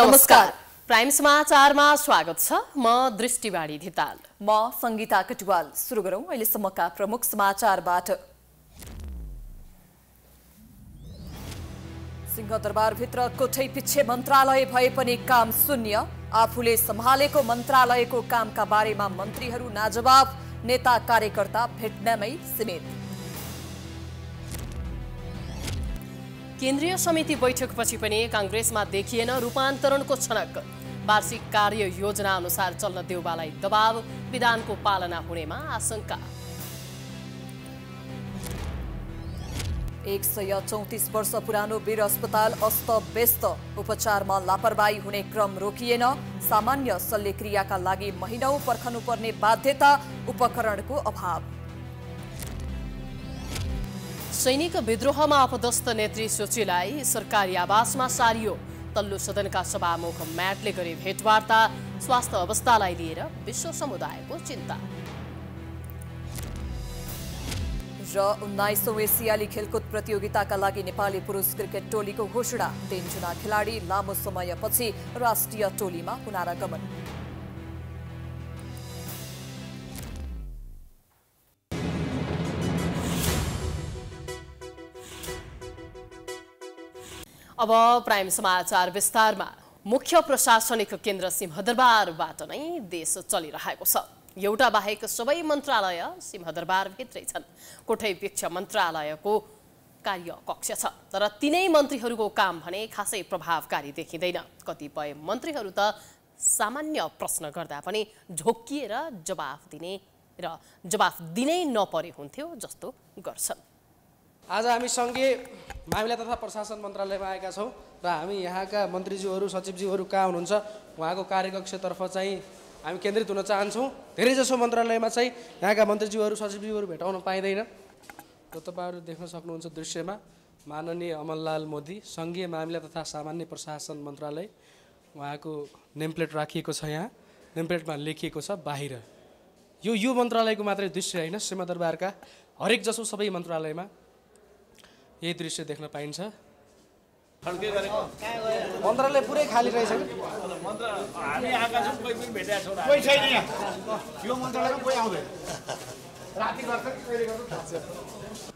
नमस्कार प्राइम समाचारमा स्वागत छ म दृष्टिवाणी धिताल म संगीता कटुवाल सुरु गरौँ अहिलेसम्मका प्रमुख समाचारबाट सिंहदरबारभित्र कोठै पिच्छे मन्त्रालय भए पनि काम शून्य आफूले सम्हालेको मन्त्रालयको कामका बारेमा मन्त्रीहरू नाजवाब नेता कार्यकर्ता भेट्नमै सीमित केन्द्रीय समिति बैठकपछि पनि काङ्ग्रेसमा देखिएन रूपान्तरणको छनक वार्षिक कार्य योजना अनुसार चल्न देउबालाई दबाव विधानको पालना हुनेमा आशंका एक सय चौतिस वर्ष पुरानो वीर अस्पताल अस्त व्यस्त उपचारमा लापरवाही हुने क्रम रोकिएन सामान्य शल्यक्रियाका लागि महिनौ पर्ने बाध्यता उपकरणको अभाव सैनिक विद्रोहमा अपदस्थ नेत्री सोचीलाई सरकारी आवासमा सारियो तल्लो सदनका सभामुख म्याटले गरे भेटवार्ता स्वास्थ्य अवस्थालाई लिएर विश्व समुदायको चिन्ता र उन्नाइसौँ एसियाली खेलकुद प्रतियोगिताका लागि नेपाली पुरुष क्रिकेट टोलीको घोषणा तिनजना खेलाडी लामो समयपछि राष्ट्रिय टोलीमा पुनरागमन अब प्राइम समाचार विस्तारमा मुख्य प्रशासनिक केन्द्र सिंहदरबारबाट नै देश चलिरहेको छ एउटा बाहेक सबै मन्त्रालय सिंहदरबारभित्रै छन् कोठै वृक्ष मन्त्रालयको कार्यकक्ष छ तर तिनै मन्त्रीहरूको काम भने खासै प्रभावकारी देखिँदैन कतिपय मन्त्रीहरू त सामान्य प्रश्न गर्दा पनि झोकिएर जवाफ दिने र जवाफ दिनै नपरे हुन्थ्यो जस्तो गर्छन् आज हामी सङ्घीय मामिला तथा प्रशासन मन्त्रालयमा आएका छौँ र हामी यहाँका मन्त्रीज्यूहरू सचिवज्यूहरू कहाँ हुनुहुन्छ उहाँको कार्यकक्षतर्फ चाहिँ हामी केन्द्रित हुन चाहन्छौँ धेरैजसो मन्त्रालयमा चाहिँ यहाँका मन्त्रीज्यूहरू सचिवज्यूहरू भेटाउन पाइँदैन र तपाईँहरू देख्न सक्नुहुन्छ दृश्यमा माननीय अमललाल मोदी सङ्घीय मामिला तथा सामान्य प्रशासन मन्त्रालय उहाँको नेमप्लेट राखिएको छ यहाँ नेमप्लेटमा लेखिएको छ बाहिर यो यो मन्त्रालयको मात्रै दृश्य होइन दरबारका हरेक जसो सबै मन्त्रालयमा यही दृश्य देख्न पाइन्छ मन्त्रालय पुरै खाली रहेछ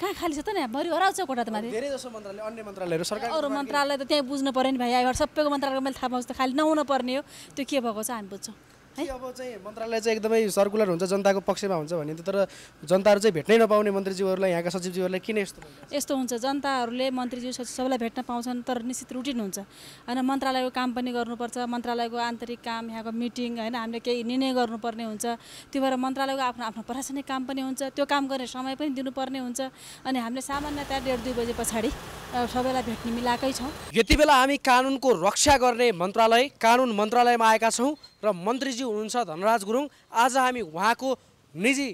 कहाँ खाली छ त नि भरि हराउँछ कोटा त माथि धेरै जसो मन्त्रालय अन्य मन्त्रालयहरू सरकार अरू मन्त्रालय त त्यहीँ बुझ्नु पऱ्यो नि भाइ सबैको मन्त्रालयको मैले थाहा पाउँछु त खाली नहुनु पर्ने हो त्यो के भएको छ हामी बुझ्छौँ है अब चाहिँ मन्त्रालय चाहिँ एकदमै सर्कुलर हुन्छ जनताको पक्षमा हुन्छ भने तर जनताहरू चाहिँ भेट्नै नपाउने मन्त्रीज्यूहरूलाई यहाँका सचिवज्यूहरूलाई किन यस्तो यस्तो हुन्छ जनताहरूले मन्त्रीज्यू सचिव सबैलाई भेट्न पाउँछन् तर निश्चित रुटिन हुन्छ होइन मन्त्रालयको काम पनि गर्नुपर्छ मन्त्रालयको आन्तरिक काम यहाँको मिटिङ होइन हामीले केही निर्णय गर्नुपर्ने हुन्छ त्यो भएर मन्त्रालयको आफ्नो आफ्नो प्रशासनिक काम पनि हुन्छ त्यो काम गर्ने समय पनि दिनुपर्ने हुन्छ अनि हामीले सामान्यतया डेढ दुई बजे पछाडि सबैलाई भेट्ने मिलाएकै छौँ यति बेला हामी कानुनको रक्षा गर्ने मन्त्रालय कानुन मन्त्रालयमा आएका छौँ र मन्त्रीजी हुनुहुन्छ धनराज गुरुङ आज हामी उहाँको निजी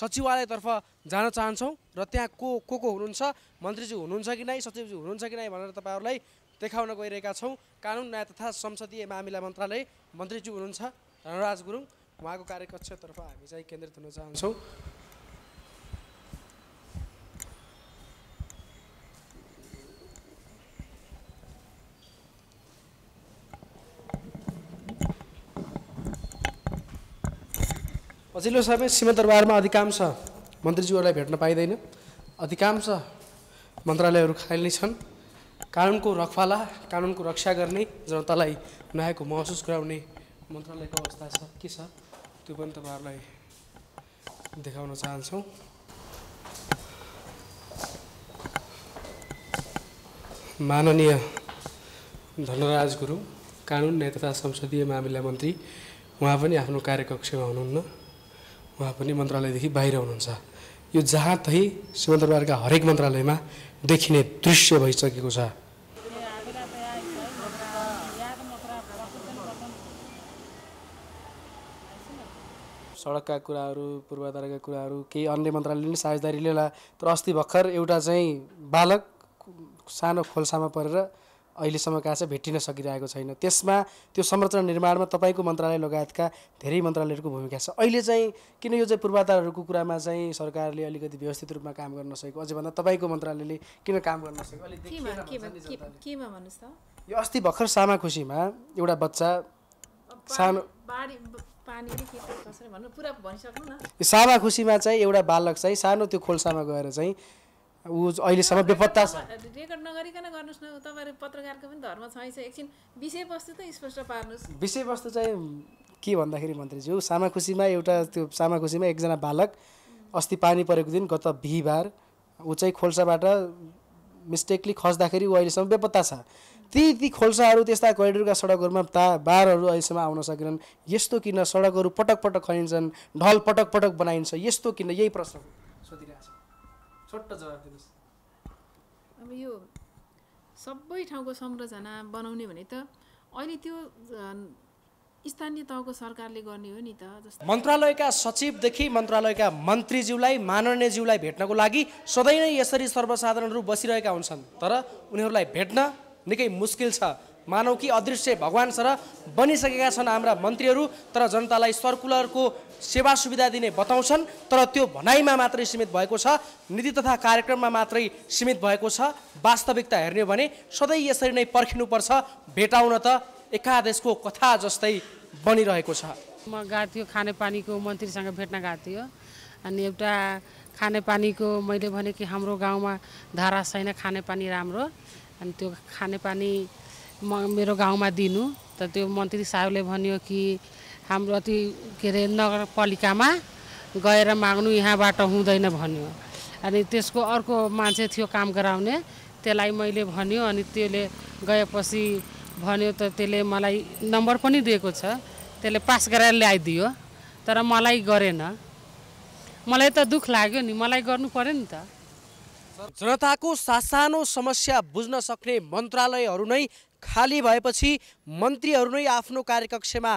सचिवालयतर्फ जान चाहन्छौँ र त्यहाँ को को को हुनुहुन्छ मन्त्रीजी हुनुहुन्छ कि नै सचिवजी हुनुहुन्छ कि नै भनेर तपाईँहरूलाई देखाउन गइरहेका छौँ कानुन न्याय तथा संसदीय मामिला मन्त्रालय मन्त्रीजी हुनुहुन्छ धनराज गुरुङ उहाँको कार्यकक्षतर्फ हामी चाहिँ केन्द्रित हुन चाहन्छौँ पछिल्लो समय दरबारमा अधिकांश मन्त्रीज्यूहरूलाई भेट्न पाइँदैन अधिकांश मन्त्रालयहरू खाली छन् कानुनको रखवाला कानुनको रक्षा गर्ने जनतालाई नयाँको महसुस गराउने मन्त्रालयको अवस्था छ के छ त्यो पनि तपाईँहरूलाई देखाउन चाहन्छौँ माननीय धनराज गुरुङ कानुन न्याय तथा संसदीय मामिला मन्त्री उहाँ पनि आफ्नो कार्यकक्षमा हुनुहुन्न उहाँ पनि मन्त्रालयदेखि बाहिर हुनुहुन्छ यो जहाँ चाहिँ सिंहदरबारका हरेक मन्त्रालयमा देखिने दृश्य भइसकेको छ सडकका कुराहरू पूर्वाधारका कुराहरू केही अन्य मन्त्रालयले पनि साझेदारी लिएला तर अस्ति भर्खर एउटा चाहिँ बालक सानो खोल्सामा परेर अहिलेसम्म कहाँ चाहिँ भेटिन सकिरहेको छैन त्यसमा त्यो संरचना निर्माणमा तपाईँको मन्त्रालय लगायतका धेरै मन्त्रालयहरूको भूमिका छ अहिले चाहिँ किन यो चाहिँ पूर्वाधारहरूको कुरामा चाहिँ सरकारले अलिकति व्यवस्थित रूपमा काम गर्न सकेको अझै भन्दा तपाईँको मन्त्रालयले किन काम गर्न सकेको यो अस्ति भर्खर सामा खुसीमा एउटा बच्चा सानो सामा खुसीमा चाहिँ एउटा बालक चाहिँ सानो त्यो खोल्सामा गएर चाहिँ ऊ अहिलेसम्म बेपत्ता छ रेकर्ड नगरिकन गर्नुहोस् न तपाईँहरू पत्रकारको पनि धर्म छ एकछिन विषयवस्तु त स्पष्ट पार्नुहोस् विषयवस्तु चाहिँ के भन्दाखेरि मन्त्रीज्यू सामाखुसीमा एउटा त्यो सामाखुसीमा एकजना बालक अस्ति पानी परेको दिन गत बिहिबार ऊ चाहिँ खोल्साबाट मिस्टेकली खस्दाखेरि ऊ अहिलेसम्म बेपत्ता छ ती ती खोल्साहरू त्यस्ता करिडोरका सडकहरूमा ता बारहरू अहिलेसम्म आउन सकेनन् यस्तो किन सडकहरू पटक पटक खनिन्छन् ढल पटक पटक बनाइन्छ यस्तो किन यही प्रश्न छोटो जवाब दिनुहोस् अब यो सबै ठाउँको संरचना बनाउने भने त अहिले त्यो स्थानीय तहको सरकारले गर्ने हो नि त मन्त्रालयका सचिवदेखि मन्त्रालयका मन्त्रीज्यूलाई माननीयज्यूलाई भेट्नको लागि सधैँ नै यसरी सर्वसाधारणहरू बसिरहेका हुन्छन् तर उनीहरूलाई भेट्न निकै मुस्किल छ मानौ कि अदृश्य सर बनिसकेका छन् हाम्रा मन्त्रीहरू तर जनतालाई सर्कुलरको सेवा सुविधा दिने बताउँछन् तर त्यो भनाइमा मात्रै सीमित भएको छ नीति तथा कार्यक्रममा मात्रै सीमित भएको छ वास्तविकता हेर्ने भने सधैँ यसरी नै पर्खिनुपर्छ भेटाउन त एकादेशको कथा जस्तै बनिरहेको छ म गएको थियो खानेपानीको मन्त्रीसँग भेट्न गएको थियो अनि एउटा खानेपानीको मैले भने कि हाम्रो गाउँमा धारा छैन खानेपानी राम्रो अनि त्यो खानेपानी म मेरो गाउँमा दिनु त त्यो मन्त्री साहबले भन्यो कि हाम्रो अति के अरे नगरपालिकामा गएर माग्नु यहाँबाट हुँदैन भन्यो अनि त्यसको अर्को मान्छे थियो काम गराउने त्यसलाई मैले भन्यो अनि त्यसले गएपछि भन्यो त त्यसले मलाई नम्बर पनि दिएको छ त्यसले पास गराएर ल्याइदियो तर मलाई गरेन मलाई त दुःख लाग्यो नि मलाई गर्नु पऱ्यो नि त जनताको सासानो समस्या बुझ्न सक्ने मन्त्रालयहरू नै खाली भएपछि मन्त्रीहरू नै आफ्नो कार्यकक्षमा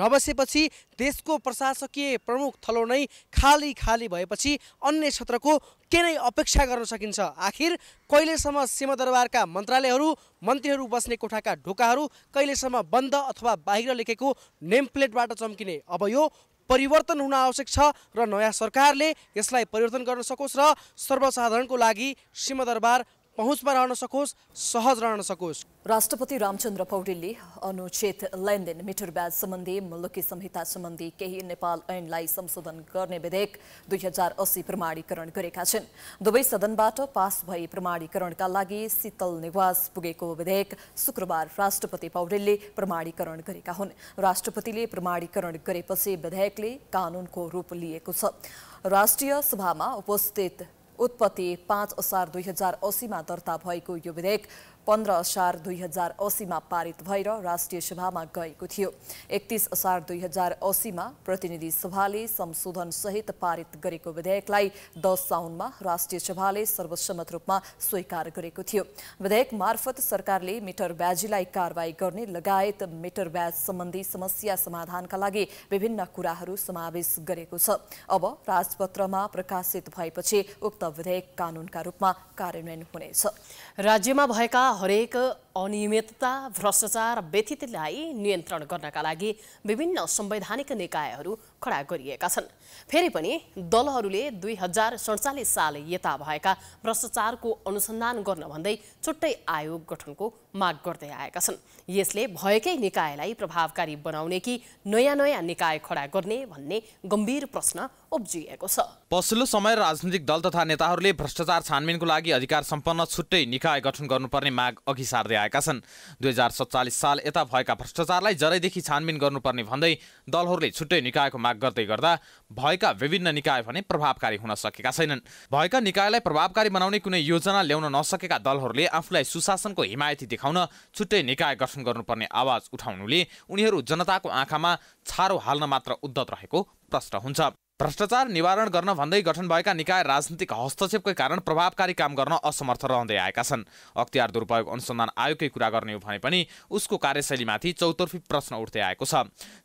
नबसेपछि देशको प्रशासकीय प्रमुख थलो नै खाली खाली भएपछि अन्य क्षेत्रको के नै अपेक्षा गर्न सकिन्छ आखिर कहिलेसम्म सिंहदरबारका मन्त्रालयहरू मन्त्रीहरू बस्ने कोठाका ढोकाहरू कहिलेसम्म बन्द अथवा बाहिर लेखेको नेम प्लेटबाट चम्किने अब यो परिवर्तन हुन आवश्यक छ र नयाँ सरकारले यसलाई परिवर्तन गर्न सकोस् र सर्वसाधारणको लागि सिंहदरबार पहुँचमा रहन सकोस् सहज रहन सकोस् राष्ट्रपति रामचन्द्र पौडेलले अनुच्छेद लेनदेन मिटर ब्याज सम्बन्धी मुलुकी संहिता सम्बन्धी केही नेपाल ऐनलाई संशोधन गर्ने विधेयक दुई हजार अस्सी प्रमाणीकरण गरेका छन् दुवै सदनबाट पास भए प्रमाणीकरणका लागि शीतल निवास पुगेको विधेयक शुक्रबार राष्ट्रपति पौडेलले प्रमाणीकरण गरेका हुन् राष्ट्रपतिले प्रमाणीकरण गरेपछि विधेयकले कानूनको रूप लिएको छ राष्ट्रिय सभामा उपस्थित उत्पत्ति पाँच असार दुई हजार असीमा दर्ता भएको यो विधेयक पन्ध्र असार दुई हजार असीमा पारित भएर राष्ट्रिय सभामा गएको थियो एकतिस असार दुई हजार असीमा प्रतिनिधि सभाले संशोधन सहित पारित गरेको विधेयकलाई दस साउनमा राष्ट्रिय सभाले सर्वसम्मत रूपमा स्वीकार गरेको थियो विधेयक मार्फत सरकारले मिटर ब्याजीलाई कारवाही गर्ने लगायत मिटर ब्याज सम्बन्धी समस्या समाधानका लागि विभिन्न कुराहरू समावेश गरेको छ अब राजपत्रमा प्रकाशित भएपछि उक्त विधेयक कानूनका रूपमा कार्यान्वयन हुनेछ राज्यमा भएका हरेक अनियमितता भ्रष्टाचार व्यथितलाई नियन्त्रण गर्नका लागि विभिन्न संवैधानिक निकायहरू खडा गरिएका छन् फेरि पनि दलहरूले दुई हजार सडचालिस साल यता भएका भ्रष्टाचारको अनुसन्धान गर्न भन्दै छुट्टै आयोग गठनको माग गर्दै आएका छन् यसले भएकै निकायलाई प्रभावकारी बनाउने कि नयाँ नयाँ निकाय खडा गर्ने भन्ने गम्भीर प्रश्न उब्जिएको छ पछिल्लो समय राजनीतिक दल तथा नेताहरूले भ्रष्टाचार छानबिनको लागि अधिकार सम्पन्न छुट्टै निकाय गठन गर्नुपर्ने माग अघि सार्दै आएका छन् दुई हजार सत्तालिस साल यता भएका भ्रष्टाचारलाई जरैदेखि छानबिन गर्नुपर्ने भन्दै दलहरूले छुट्टै निकायको माग माग गर्दै गर्दा भएका विभिन्न निकाय भने प्रभावकारी हुन सकेका छैनन् भएका निकायलाई प्रभावकारी बनाउने कुनै योजना ल्याउन नसकेका दलहरूले आफूलाई सुशासनको हिमायती देखाउन छुट्टै निकाय गठन गर्नुपर्ने आवाज उठाउनुले उनीहरू जनताको आँखामा छारो हाल्न मात्र उद्धत रहेको प्रश्न हुन्छ भ्रष्टाचार निवारण गर्न भन्दै गठन भएका निकाय राजनीतिक हस्तक्षेपकै कारण प्रभावकारी काम गर्न असमर्थ रहँदै आएका छन् अख्तियार दुरुपयोग अनुसन्धान आयोगकै कुरा गर्ने हो भने पनि उसको कार्यशैलीमाथि चौतर्फी प्रश्न उठ्दै आएको छ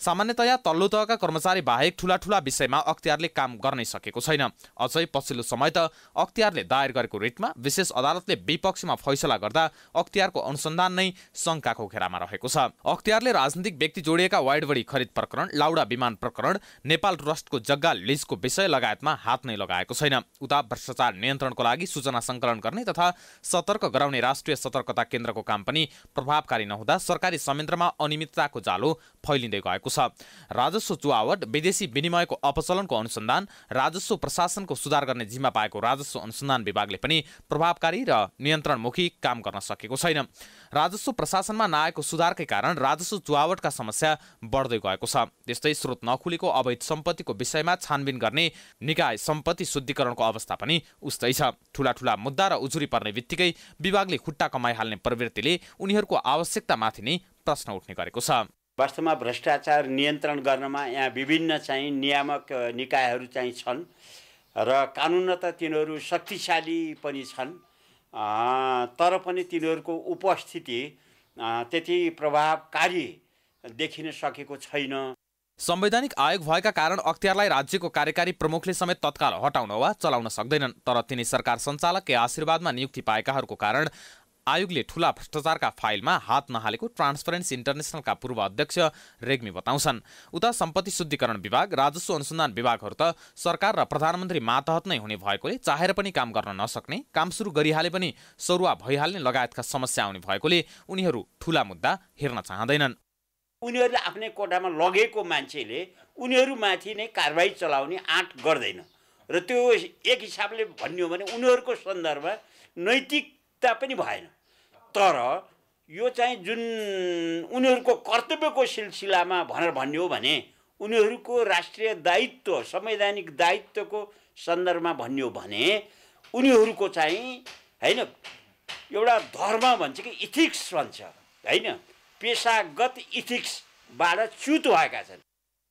सामान्यतया तल्लो तहका कर्मचारी बाहेक ठुला ठुला विषयमा अख्तियारले काम गर्नै सकेको छैन अझै पछिल्लो समय त अख्तियारले दायर गरेको रिटमा विशेष अदालतले विपक्षमा फैसला गर्दा अख्तियारको अनुसन्धान नै शङ्काको घेरामा रहेको छ अख्तियारले राजनीतिक व्यक्ति जोडिएका वाइडबडी खरिद प्रकरण लाउडा विमान प्रकरण नेपाल ट्रस्टको जग्गा रिलिजको विषय लगायतमा हात नै लगाएको छैन उता भ्रष्टाचार नियन्त्रणको लागि सूचना सङ्कलन गर्ने तथा सतर्क गराउने राष्ट्रिय सतर्कता केन्द्रको काम पनि प्रभावकारी नहुँदा सरकारी संयन्त्रमा अनियमितताको जालो फैलिँदै गएको छ राजस्व चुहावट विदेशी विनिमयको अपचलनको अनुसन्धान राजस्व प्रशासनको सुधार गर्ने जिम्मा पाएको राजस्व अनुसन्धान विभागले पनि प्रभावकारी र नियन्त्रणमुखी काम गर्न सकेको छैन राजस्व प्रशासनमा नआएको सुधारकै कारण राजस्व चुहावटका समस्या बढ्दै गएको छ त्यस्तै स्रोत नखुलेको अवैध सम्पत्तिको विषयमा छानबिन गर्ने निकाय सम्पत्ति शुद्धिकरणको अवस्था पनि उस्तै छ ठुला ठुला मुद्दा र उजुरी पर्ने बित्तिकै विभागले खुट्टा कमाइहाल्ने प्रवृत्तिले उनीहरूको आवश्यकतामाथि नै प्रश्न उठ्ने गरेको छ वास्तवमा भ्रष्टाचार नियन्त्रण गर्नमा यहाँ विभिन्न चाहिँ नियामक निकायहरू चाहिँ छन् र कानुन त तिनीहरू शक्तिशाली पनि छन् तर पनि तिनीहरूको उपस्थिति त्यति प्रभावकारी देखिन सकेको छैन संवैधानिक आयोग भएका कारण अख्तियारलाई राज्यको कार्यकारी प्रमुखले समेत तत्काल हटाउन वा चलाउन सक्दैनन् तर तिनी सरकार सञ्चालककै आशीर्वादमा नियुक्ति पाएकाहरूको कारण आयोगले ठुला भ्रष्टाचारका फाइलमा हात नहालेको ट्रान्सपरेन्सी इन्टरनेसनलका पूर्व अध्यक्ष रेग्मी बताउँछन् उता सम्पत्ति शुद्धिकरण विभाग राजस्व अनुसन्धान विभागहरू त सरकार र प्रधानमन्त्री मातहत नै हुने भएकोले चाहेर पनि काम गर्न नसक्ने काम सुरु गरिहाले पनि सरुवा भइहाल्ने लगायतका समस्या आउने भएकोले उनीहरू ठुला मुद्दा हेर्न चाहँदैनन् उनीहरूले आफ्नै कोटामा लगेको मान्छेले उनीहरूमाथि नै कारवाही चलाउने आँट गर्दैन र त्यो एक हिसाबले भन्ने भने उनीहरूको सन्दर्भमा नैतिकता पनि भएन तर यो चाहिँ जुन उनीहरूको कर्तव्यको सिलसिलामा भनेर भन्यो भने उनीहरूको राष्ट्रिय दायित्व संवैधानिक दायित्वको सन्दर्भमा भन्यो भने उनीहरूको चाहिँ होइन एउटा धर्म भन्छ कि इथिक्स भन्छ होइन पेसागत इथिक्सबाट च्युत भएका छन्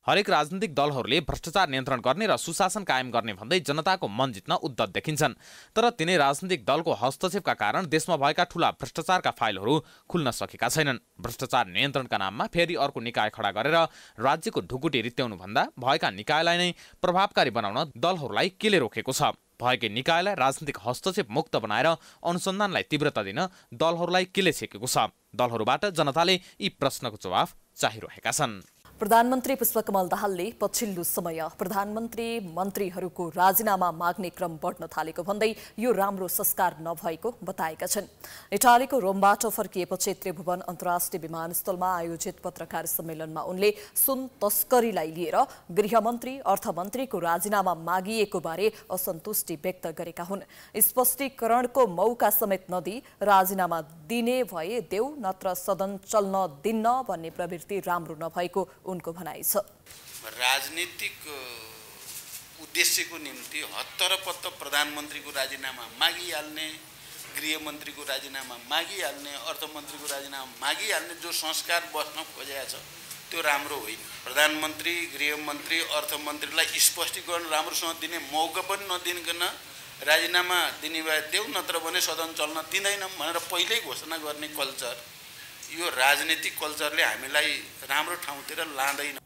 हरेक राजनीतिक दलहरूले भ्रष्टाचार नियन्त्रण गर्ने र सुशासन कायम गर्ने भन्दै जनताको मन जित्न उद्धत देखिन्छन् तर तिनै राजनीतिक दलको हस्तक्षेपका कारण देशमा भएका ठूला भ्रष्टाचारका फाइलहरू खुल्न सकेका छैनन् भ्रष्टाचार नियन्त्रणका नाममा फेरि अर्को निकाय खडा गरेर राज्यको ढुकुटी रित्याउनुभन्दा भएका निकायलाई नै प्रभावकारी बनाउन दलहरूलाई केले रोकेको छ भएकै निकायलाई राजनीतिक हस्तक्षेप मुक्त बनाएर अनुसन्धानलाई तीव्रता दिन दलहरूलाई केले छेकेको छ दलहरूबाट जनताले यी प्रश्नको जवाफ चाहिरहेका छन् प्रधानमन्त्री पुष्पकमल दाहालले पछिल्लो समय प्रधानमन्त्री मन्त्रीहरूको राजीनामा माग्ने क्रम बढ्न थालेको भन्दै यो राम्रो संस्कार नभएको बताएका छन् इटालीको रोमबाट फर्किएपछि त्रिभुवन अन्तर्राष्ट्रिय विमानस्थलमा आयोजित पत्रकार सम्मेलनमा उनले सुन तस्करीलाई लिएर गृहमन्त्री अर्थमन्त्रीको राजीनामा मागिएको बारे असन्तुष्टि व्यक्त गरेका हुन् स्पष्टीकरणको मौका समेत नदी राजीनामा दिने भए देऊ नत्र सदन चल्न दिन्न भन्ने प्रवृत्ति राम्रो नभएको उनको भनाइ छ राजनीतिक उद्देश्यको निम्ति हत्तरपत्त प्रधानमन्त्रीको राजीनामा मागिहाल्ने गृहमन्त्रीको राजीनामा मागिहाल्ने अर्थमन्त्रीको राजीनामा मागिहाल्ने जो संस्कार बस्न खोजेको छ त्यो राम्रो होइन प्रधानमन्त्री गृहमन्त्री अर्थमन्त्रीलाई स्पष्टीकरण राम्रोसँग दिने मौका पनि नदिनकन राजीनामा दिने भए देऊ नत्र भने सदन चल्न दिँदैनौँ भनेर पहिल्यै घोषणा गर्ने कल्चर यो राजनीतिक कल्चरले हामीलाई राम्रो ठाउँतिर लाँदैन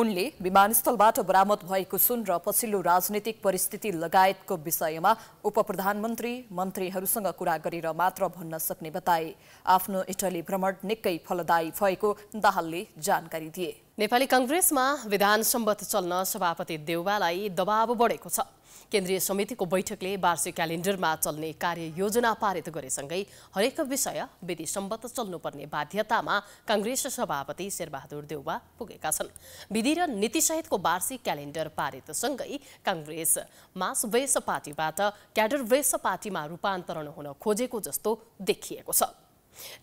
उनले विमानस्थलबाट बरामद भएको सुन र पछिल्लो राजनीतिक परिस्थिति लगायतको विषयमा उप प्रधानमन्त्री मन्त्रीहरूसँग कुरा गरेर मात्र भन्न सक्ने बताए आफ्नो इटली भ्रमण निकै फलदायी भएको दाहालले जानकारी दिए नेपाली कङ्ग्रेसमा विधान सम्बत चल्न सभापति देउवालाई दबाव बढेको छ केन्द्रीय समितिको बैठकले वार्षिक क्यालेन्डरमा चल्ने कार्ययोजना पारित गरेसँगै हरेक विषय विधि सम्बत चल्नुपर्ने बाध्यतामा कङ्ग्रेस सभापति शेरबहादुर देउवा पुगेका छन् विधि र नीतिसहितको वार्षिक क्यालेन्डर पारितसँगै कङ्ग्रेस मास वेश पार्टीबाट क्याडर वेश पार्टीमा रूपान्तरण हुन खोजेको जस्तो देखिएको छ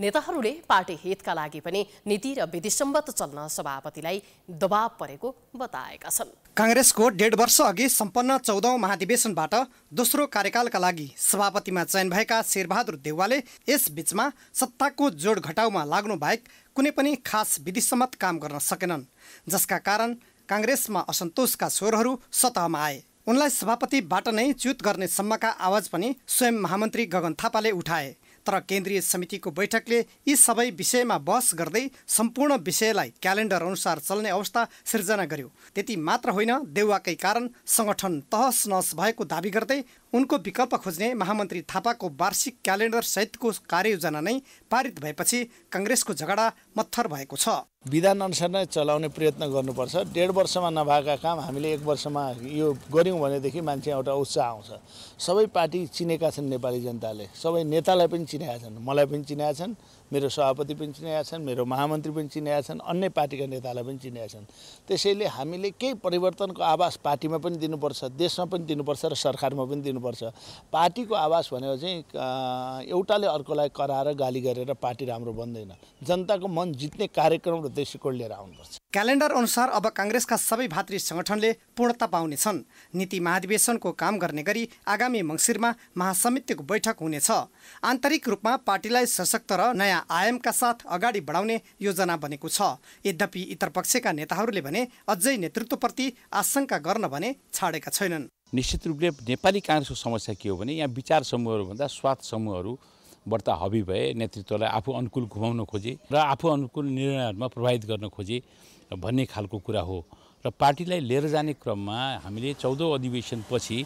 नेताहरूले पार्टी हितका लागि पनि नीति र विधिसम्मत चल्न सभापतिलाई दबाव परेको बताएका छन् काङ्ग्रेसको डेढ वर्ष अघि सम्पन्न चौधौँ महाधिवेशनबाट दोस्रो कार्यकालका लागि सभापतिमा चयन भएका शेरबहादुर देउवाले यस यसबीचमा सत्ताको जोड घटाउमा लाग्नु बाहेक कुनै पनि खास विधिसम्मत काम गर्न सकेनन् जसका कारण काङ्ग्रेसमा असन्तोषका स्वरहरू सतहमा आए उनलाई सभापतिबाट नै च्युत गर्ने सम्मका आवाज पनि स्वयं महामन्त्री गगन थापाले उठाए तर केन्द्रीय समितिको बैठकले यी सबै विषयमा बहस गर्दै सम्पूर्ण विषयलाई क्यालेन्डर अनुसार चल्ने अवस्था सिर्जना गर्यो त्यति मात्र होइन देउवाकै कारण सङ्गठन तहस नहस भएको दावी गर्दै उनको विकल्प खोज्ने महामन्त्री थापाको वार्षिक क्यालेन्डर सहितको कार्ययोजना नै पारित भएपछि कङ्ग्रेसको झगडा मत्थर भएको छ विधानअनुसार नै चलाउने प्रयत्न गर्नुपर्छ डेढ वर्षमा नभएका काम हामीले एक वर्षमा यो गऱ्यौँ भनेदेखि मान्छे एउटा उत्साह आउँछ सबै पार्टी चिनेका छन् नेपाली जनताले सबै नेतालाई पनि चिनेका छन् मलाई पनि चिनेका छन् मेरो सभापति पनि चिनेका छन् मेरो महामन्त्री पनि चिनेका छन् अन्य पार्टीका नेतालाई पनि चिनेका छन् त्यसैले हामीले केही परिवर्तनको आवास पार्टीमा पनि दिनुपर्छ देशमा पनि दिनुपर्छ र सरकारमा पनि दिनुपर्छ पार्टीको आवास भनेको चाहिँ एउटाले अर्कोलाई कराएर गाली गरेर पार्टी राम्रो बन्दैन जनताको मन जित्ने कार्यक्रम र दृष्टिकोण लिएर आउनुपर्छ क्यालेन्डर अनुसार अब काङ्ग्रेसका सबै भातृ सङ्गठनले पूर्णता पाउनेछन् नीति महाधिवेशनको काम गर्ने गरी आगामी मङ्सिरमा महासमितिको बैठक हुनेछ आन्तरिक रूपमा पार्टीलाई सशक्त र नयाँ आयामका साथ अगाडि बढाउने योजना बनेको छ यद्यपि इतर पक्षका नेताहरूले भने अझै नेतृत्वप्रति आशंका गर्न भने छाडेका छैनन् निश्चित रूपले नेपाली काङ्ग्रेसको समस्या के हो भने यहाँ विचार समूहहरूभन्दा स्वाद समूहहरू बढ्ता हबी भए नेतृत्वलाई आफू अनुकूल घुमाउन खोजे र आफू अनुकूल निर्णयहरूमा प्रभावित गर्न खोजे भन्ने खालको कुरा हो र पार्टीलाई लिएर जाने क्रममा हामीले चौधौँ अधिवेशनपछि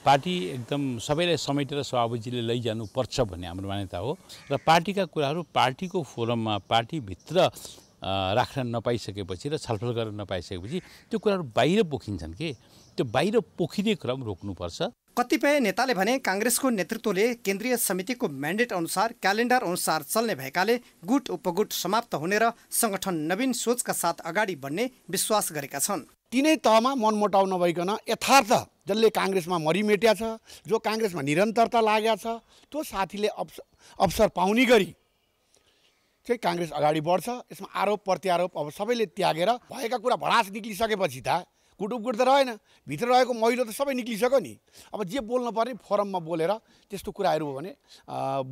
पार्टी एकदम सबैलाई समेटेर सभापतिजीले लैजानुपर्छ भन्ने हाम्रो मान्यता हो र पार्टीका कुराहरू पार्टीको फोरममा पार्टीभित्र राख्न नपाइसकेपछि र छलफल गर्न नपाइसकेपछि त्यो कुराहरू बाहिर पोखिन्छन् के त्यो बाहिर पोखिने क्रम रोक्नुपर्छ कतिपय नेताले भने काङ्ग्रेसको नेतृत्वले केन्द्रीय समितिको म्यान्डेट अनुसार क्यालेन्डर अनुसार चल्ने भएकाले गुट उपगुट समाप्त हुने र सङ्गठन नवीन सोचका साथ अगाडि बढ्ने विश्वास गरेका छन् तिनै तहमा मनमोटाउ नभइकन यथार्थ जसले काङ्ग्रेसमा मरिमेट्या छ जो काङ्ग्रेसमा निरन्तरता लागेको छ त्यो साथीले अवसर अवसर पाउने गरी चाहिँ काङ्ग्रेस अगाडि बढ्छ यसमा आरोप प्रत्यारोप अब सबैले त्यागेर भएका कुरा भडास निक्लिसकेपछि त कुटुपकुट त रहेन भित्र रहेको मैलो त सबै निक्लिसक्यो नि अब जे बोल्नु पर्ने फोरममा बोलेर त्यस्तो कुराहरू हो भने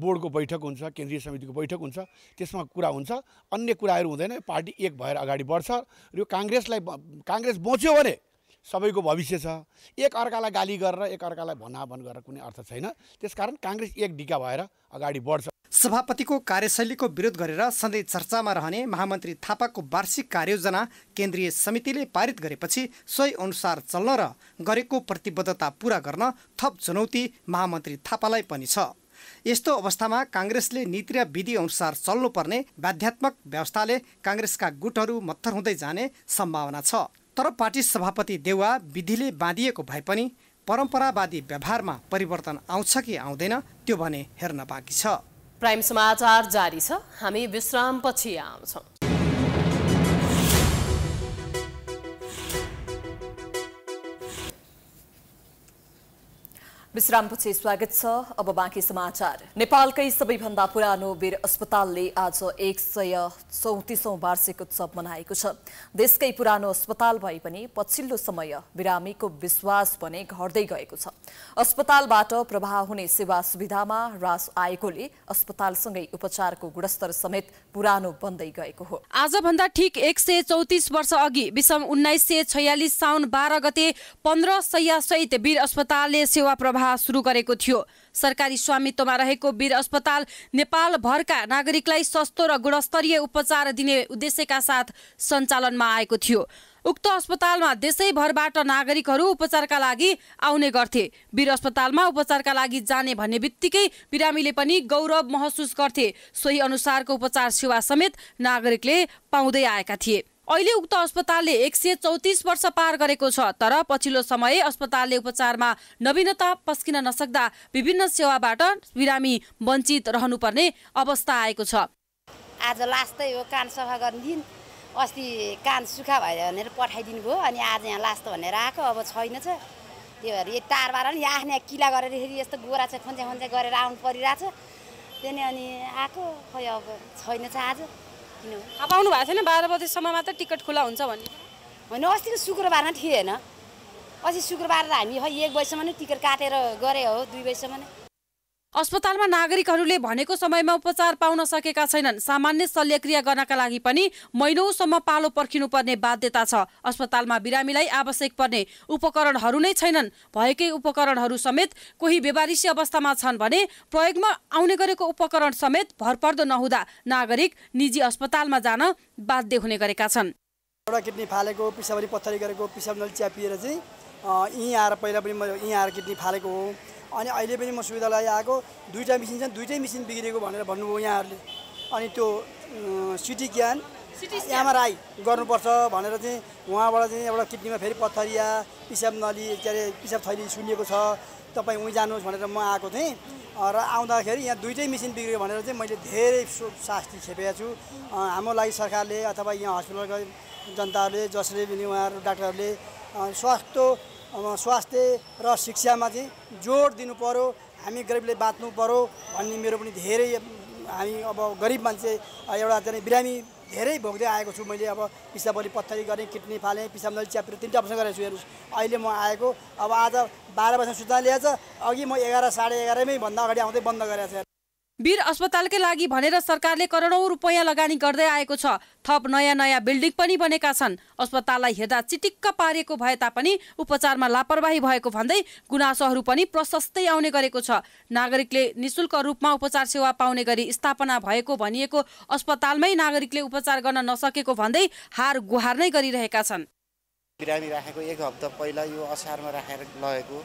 बोर्डको बैठक हुन्छ केन्द्रीय समितिको बैठक हुन्छ त्यसमा कुरा हुन्छ अन्य कुराहरू हुँदैन पार्टी एक भएर अगाडि बढ्छ र यो काङ्ग्रेसलाई काङ्ग्रेस बच्यो भने सबैको भविष्य छ एक अर्कालाई गाली गरेर एक अर्कालाई भनाभन गरेर कुनै अर्थ छैन त्यसकारण काङ्ग्रेस एक ढिका भएर अगाडि बढ्छ सभापतिको कार्यशैलीको विरोध गरेर सधैँ चर्चामा रहने महामन्त्री थापाको वार्षिक कार्ययोजना केन्द्रीय समितिले पारित गरेपछि सोही अनुसार चल्न र गरेको प्रतिबद्धता पूरा गर्न थप चुनौती महामन्त्री थापालाई पनि छ यस्तो अवस्थामा काङ्ग्रेसले नीति र विधि अनुसार चल्नुपर्ने बाध्यात्मक व्यवस्थाले काङ्ग्रेसका गुटहरू मत्थर हुँदै जाने सम्भावना छ तर पार्टी सभापति देउवा विधिले बाँधिएको भए पनि परम्परावादी व्यवहारमा परिवर्तन आउँछ कि आउँदैन त्यो भने हेर्न बाँकी छ प्राइम समाचार जारी छ हामी विश्रामपछि आउँछौँ विश्रामपछि स्वागत छ अब बाँकी समाचार नेपालकै सबैभन्दा पुरानो वीर अस्पतालले आज एक सय चौतिसौँ वार्षिक उत्सव मनाएको छ देशकै पुरानो अस्पताल भए पनि पछिल्लो समय बिरामीको विश्वास भने घट्दै गएको छ अस्पतालबाट प्रवाह हुने सेवा सुविधामा ह्रास आएकोले अस्पतालसँगै उपचारको गुणस्तर समेत पुरानो बन्दै गएको हो आजभन्दा ठिक एक सय चौतिस वर्ष अघि विषम उन्नाइस सय छयालिस साउन बाह्र गते पन्ध्र सहित वीर अस्पतालले सेवा प्रभाव सरबराह सुरु गरेको थियो सरकारी स्वामित्वमा रहेको वीर अस्पताल नेपालभरका नागरिकलाई सस्तो र गुणस्तरीय उपचार दिने उद्देश्यका साथ सञ्चालनमा आएको थियो उक्त अस्पतालमा देशैभरबाट नागरिकहरू उपचारका लागि आउने गर्थे वीर अस्पतालमा उपचारका लागि जाने भन्ने बित्तिकै बिरामीले पनि गौरव महसुस गर्थे सोही अनुसारको उपचार सेवा समेत नागरिकले पाउँदै आएका थिए अहिले उक्त अस्पतालले एक सय चौतिस वर्ष पार गरेको छ तर पछिल्लो समय अस्पतालले उपचारमा नवीनता पस्किन नसक्दा विभिन्न सेवाबाट बिरामी वञ्चित रहनुपर्ने अवस्था आएको छ आज लास्तै हो कान सफा गर्ने दिन अस्ति कान सुखा भयो भनेर पठाइदिनु भयो अनि आज यहाँ लास्त भनेर आएको अब छैन छ त्यो भएर यो तारबाट नि यहाँ यहाँ किला गरेर फेरि यस्तो गोरा चाहिँ खोन्च्या खोन्च्या गरेर आउनु परिरहेछ त्यही अनि आएको खोइ अब छैन छ आज अब पाउनु भएको थिएन बाह्र बजीसम्म मात्र टिकट खुला हुन्छ भन्ने होइन अस्तिको नै थिएन अस्ति शुक्रबार त हामी खै एक बजीसम्म नै टिकट काटेर गरे हो दुई बजीसम्म नै अस्पतालमा नागरिकहरूले भनेको समयमा उपचार पाउन सकेका छैनन् सामान्य शल्यक्रिया गर्नका लागि पनि महिनौसम्म पालो पर्खिनुपर्ने बाध्यता छ अस्पतालमा बिरामीलाई आवश्यक पर्ने उपकरणहरू नै छैनन् भएकै उपकरणहरू समेत कोही व्यवारिसी अवस्थामा छन् भने प्रयोगमा आउने गरेको उपकरण समेत भरपर्दो नहुँदा नागरिक निजी अस्पतालमा जान बाध्य हुने गरेका छन् एउटा किडनी फालेको पिसाबारी पत्थरी गरेको पिसाब नली च्यापिएर चाहिँ यहीँ आएर पहिला पनि म यहीँ आएर किडनी फालेको हो अनि अहिले पनि म सुविधालाई आएको दुईवटा मिसिन छन् दुइटै मिसिन बिग्रेको भनेर भन्नुभयो यहाँहरूले अनि त्यो सिटी ज्ञान एमआरआई गर्नुपर्छ भनेर चाहिँ उहाँबाट चाहिँ एउटा किडनीमा फेरि पत्थरिया पिसाब नली के अरे पिसाब थैली सुनिएको छ तपाईँ उहीँ जानुहोस् भनेर म आएको थिएँ र आउँदाखेरि यहाँ दुइटै मिसिन बिग्रियो भनेर चाहिँ मैले धेरै शास्ति खेपेको छु हाम्रो लागि सरकारले अथवा यहाँ हस्पिटलका जनताहरूले जसले पनि उहाँहरू डाक्टरहरूले स्वास्थ्य स्वास्थ्य र शिक्षामा चाहिँ जोड दिनु पऱ्यो हामी गरिबले बाँच्नु पऱ्यो भन्ने मेरो पनि धेरै हामी अब गरिब मान्छे एउटा चाहिँ बिरामी धेरै भोग्दै आएको छु मैले अब पिसाबोली पत्थरी गरेँ किडनी फालेँ पिसाब नली च्याप्रेँ तिनवटा वर्ष गरेको छु हेर्नुहोस् अहिले म आएको अब आज बाह्र बजीसम्म सूचना ल्याएछ अघि म एघार साढे एघारमै भन्दा अगाडि आउँदै बन्द गरेको छु वीर अस्पतालकै लागि भनेर सरकारले करोडौँ रुपियाँ लगानी गर्दै आएको छ थप नयाँ नयाँ बिल्डिङ पनि बनेका छन् अस्पताललाई हेर्दा चिटिक्क पारिएको भए तापनि उपचारमा लापरवाही भएको भन्दै गुनासोहरू पनि प्रशस्तै आउने गरेको छ नागरिकले निशुल्क रूपमा उपचार सेवा पाउने गरी स्थापना भएको भनिएको अस्पतालमै नागरिकले उपचार गर्न नसकेको भन्दै हार गुहार नै गरिरहेका छन् बिरामी राखेको एक हप्ता पहिला यो असारमा राखेर लगेको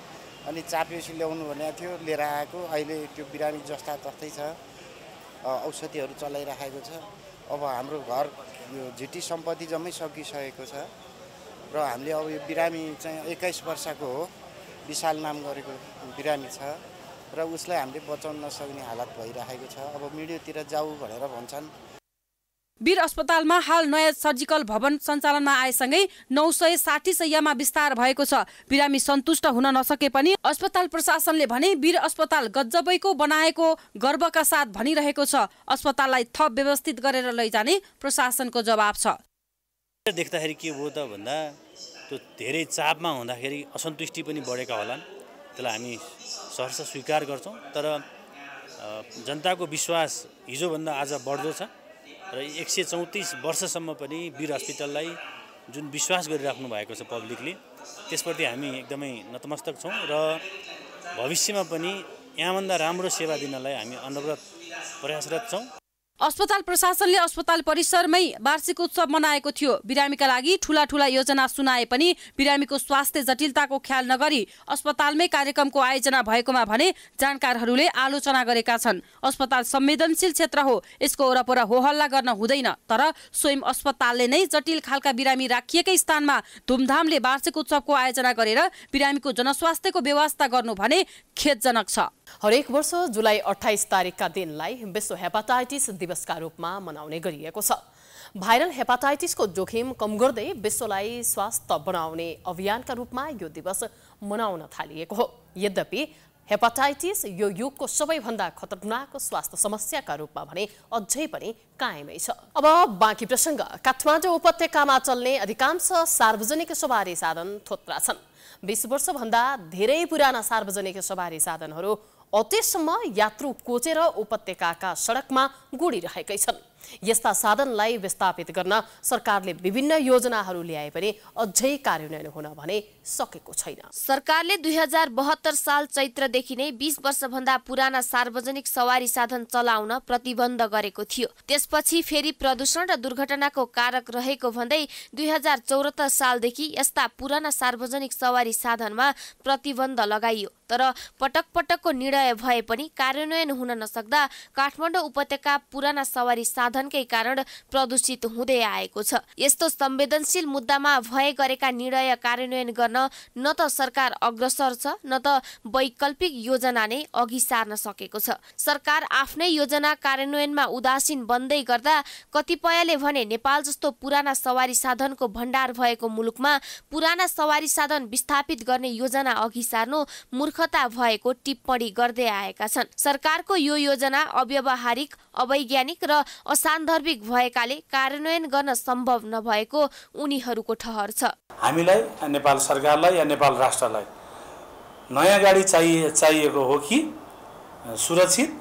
अनि चापेसी ल्याउनु भनेको थियो लिएर आएको अहिले त्यो बिरामी जस्ता तस्तै छ औषधिहरू चलाइराखेको छ अब हाम्रो घर यो झिटी सम्पत्ति जम्मै सकिसकेको छ र हामीले अब यो बिरामी चाहिँ एक्काइस वर्षको हो विशाल नाम गरेको बिरामी छ र उसलाई हामीले बचाउन नसक्ने हालत भइराखेको छ अब मिडियोतिर जाऊ भनेर भन्छन् वीर अस्पतालमा हाल नयाँ सर्जिकल भवन सञ्चालनमा आएसँगै नौ सय साठी सयमा विस्तार भएको छ बिरामी सन्तुष्ट हुन नसके पनि अस्पताल प्रशासनले भने वीर अस्पताल गजबैको बनाएको गर्वका साथ भनिरहेको छ अस्पताललाई थप व्यवस्थित गरेर लैजाने प्रशासनको जवाब छ देख्दाखेरि के हो त भन्दा त्यो धेरै चापमा हुँदाखेरि असन्तुष्टि पनि बढेका होलान् त्यसलाई हामी सहरसा स्वीकार गर्छौँ तर जनताको विश्वास हिजोभन्दा आज बढ्दो छ र एक सय चौतिस वर्षसम्म पनि वीर हस्पिटललाई जुन विश्वास गरिराख्नु भएको छ पब्लिकले त्यसप्रति हामी एकदमै नतमस्तक छौँ र भविष्यमा पनि यहाँभन्दा राम्रो सेवा दिनलाई हामी अनवरत प्रयासरत छौँ अस्पताल प्रशासनले अस्पताल परिसरमै वार्षिक उत्सव मनाएको थियो बिरामीका लागि ठुला ठुला योजना सुनाए पनि बिरामीको स्वास्थ्य जटिलताको ख्याल नगरी अस्पतालमै कार्यक्रमको आयोजना भएकोमा भने जानकारहरूले आलोचना गरेका छन् अस्पताल संवेदनशील क्षेत्र हो यसको वरपर होहल्ला गर्न हुँदैन तर स्वयं अस्पतालले नै जटिल खालका बिरामी राखिएकै स्थानमा धुमधामले वार्षिक उत्सवको आयोजना गरेर बिरामीको जनस्वास्थ्यको व्यवस्था गर्नु भने खेदजनक छ हरेक वर्ष जुलाई अठाइस तारिकका दिनलाई विश्व हेपाटाइटिस दिवसका रूपमा मनाउने गरिएको छ भाइरल हेपाटाइटिसको जोखिम कम गर्दै विश्वलाई स्वास्थ्य बनाउने अभियानका रूपमा यो दिवस मनाउन थालिएको हो यद्यपि हेपाटाइटिस यो युगको सबैभन्दा खतरनाक स्वास्थ्य समस्याका रूपमा भने अझै पनि कायमै छ अब बाँकी प्रसङ्ग काठमाडौँ उपत्यकामा चल्ने अधिकांश सार्वजनिक सवारी साधन थोत्रा छन् बिस वर्षभन्दा धेरै पुराना सार्वजनिक सवारी साधनहरू अतेसम्म यात्रु कोचेर उपत्यकाका सडकमा गुडिरहेकै छन् यस्ता साधनलाई विस्थापित गर्न सरकारले विभिन्न योजनाहरू ल्याए पनि अझै कार्यान्वयन हुन भने सकेको छैन सरकारले दुई हजार बहत्तर साल चैत्रदेखि नै बिस वर्षभन्दा पुराना सार्वजनिक सवारी साधन चलाउन प्रतिबन्ध गरेको थियो त्यसपछि फेरि प्रदूषण र दुर्घटनाको कारक रहेको भन्दै दुई हजार चौरात्तर सालदेखि यस्ता पुराना सार्वजनिक सवारी साधनमा प्रतिबन्ध लगाइयो तर पटक पटकको निर्णय भए पनि कार्यान्वयन हुन नसक्दा काठमाडौँ उपत्यका पुराना सवारी साधन प्रदूषणकै कारण प्रदूषित हुँदै आएको छ यस्तो संवेदनशील मुद्दामा भए गरेका निर्णय कार्यान्वयन गर्न न त सरकार अग्रसर छ न त वैकल्पिक योजना नै अघि सार्न सकेको छ सरकार आफ्नै योजना कार्यान्वयनमा उदासीन बन्दै गर्दा कतिपयले भने नेपाल जस्तो पुराना सवारी साधनको भण्डार भएको मुलुकमा पुराना सवारी साधन विस्थापित गर्ने योजना अघि सार्नु मूर्खता भएको टिप्पणी गर्दै आएका छन् सरकारको यो योजना अव्यवहारिक अवैज्ञानिक र सान्दर्भिक भएकाले कार्यान्वयन गर्न सम्भव नभएको उनीहरूको ठहर छ हामीलाई नेपाल सरकारलाई या नेपाल राष्ट्रलाई नयाँ गाडी चाहिए चाहिएको हो कि सुरक्षित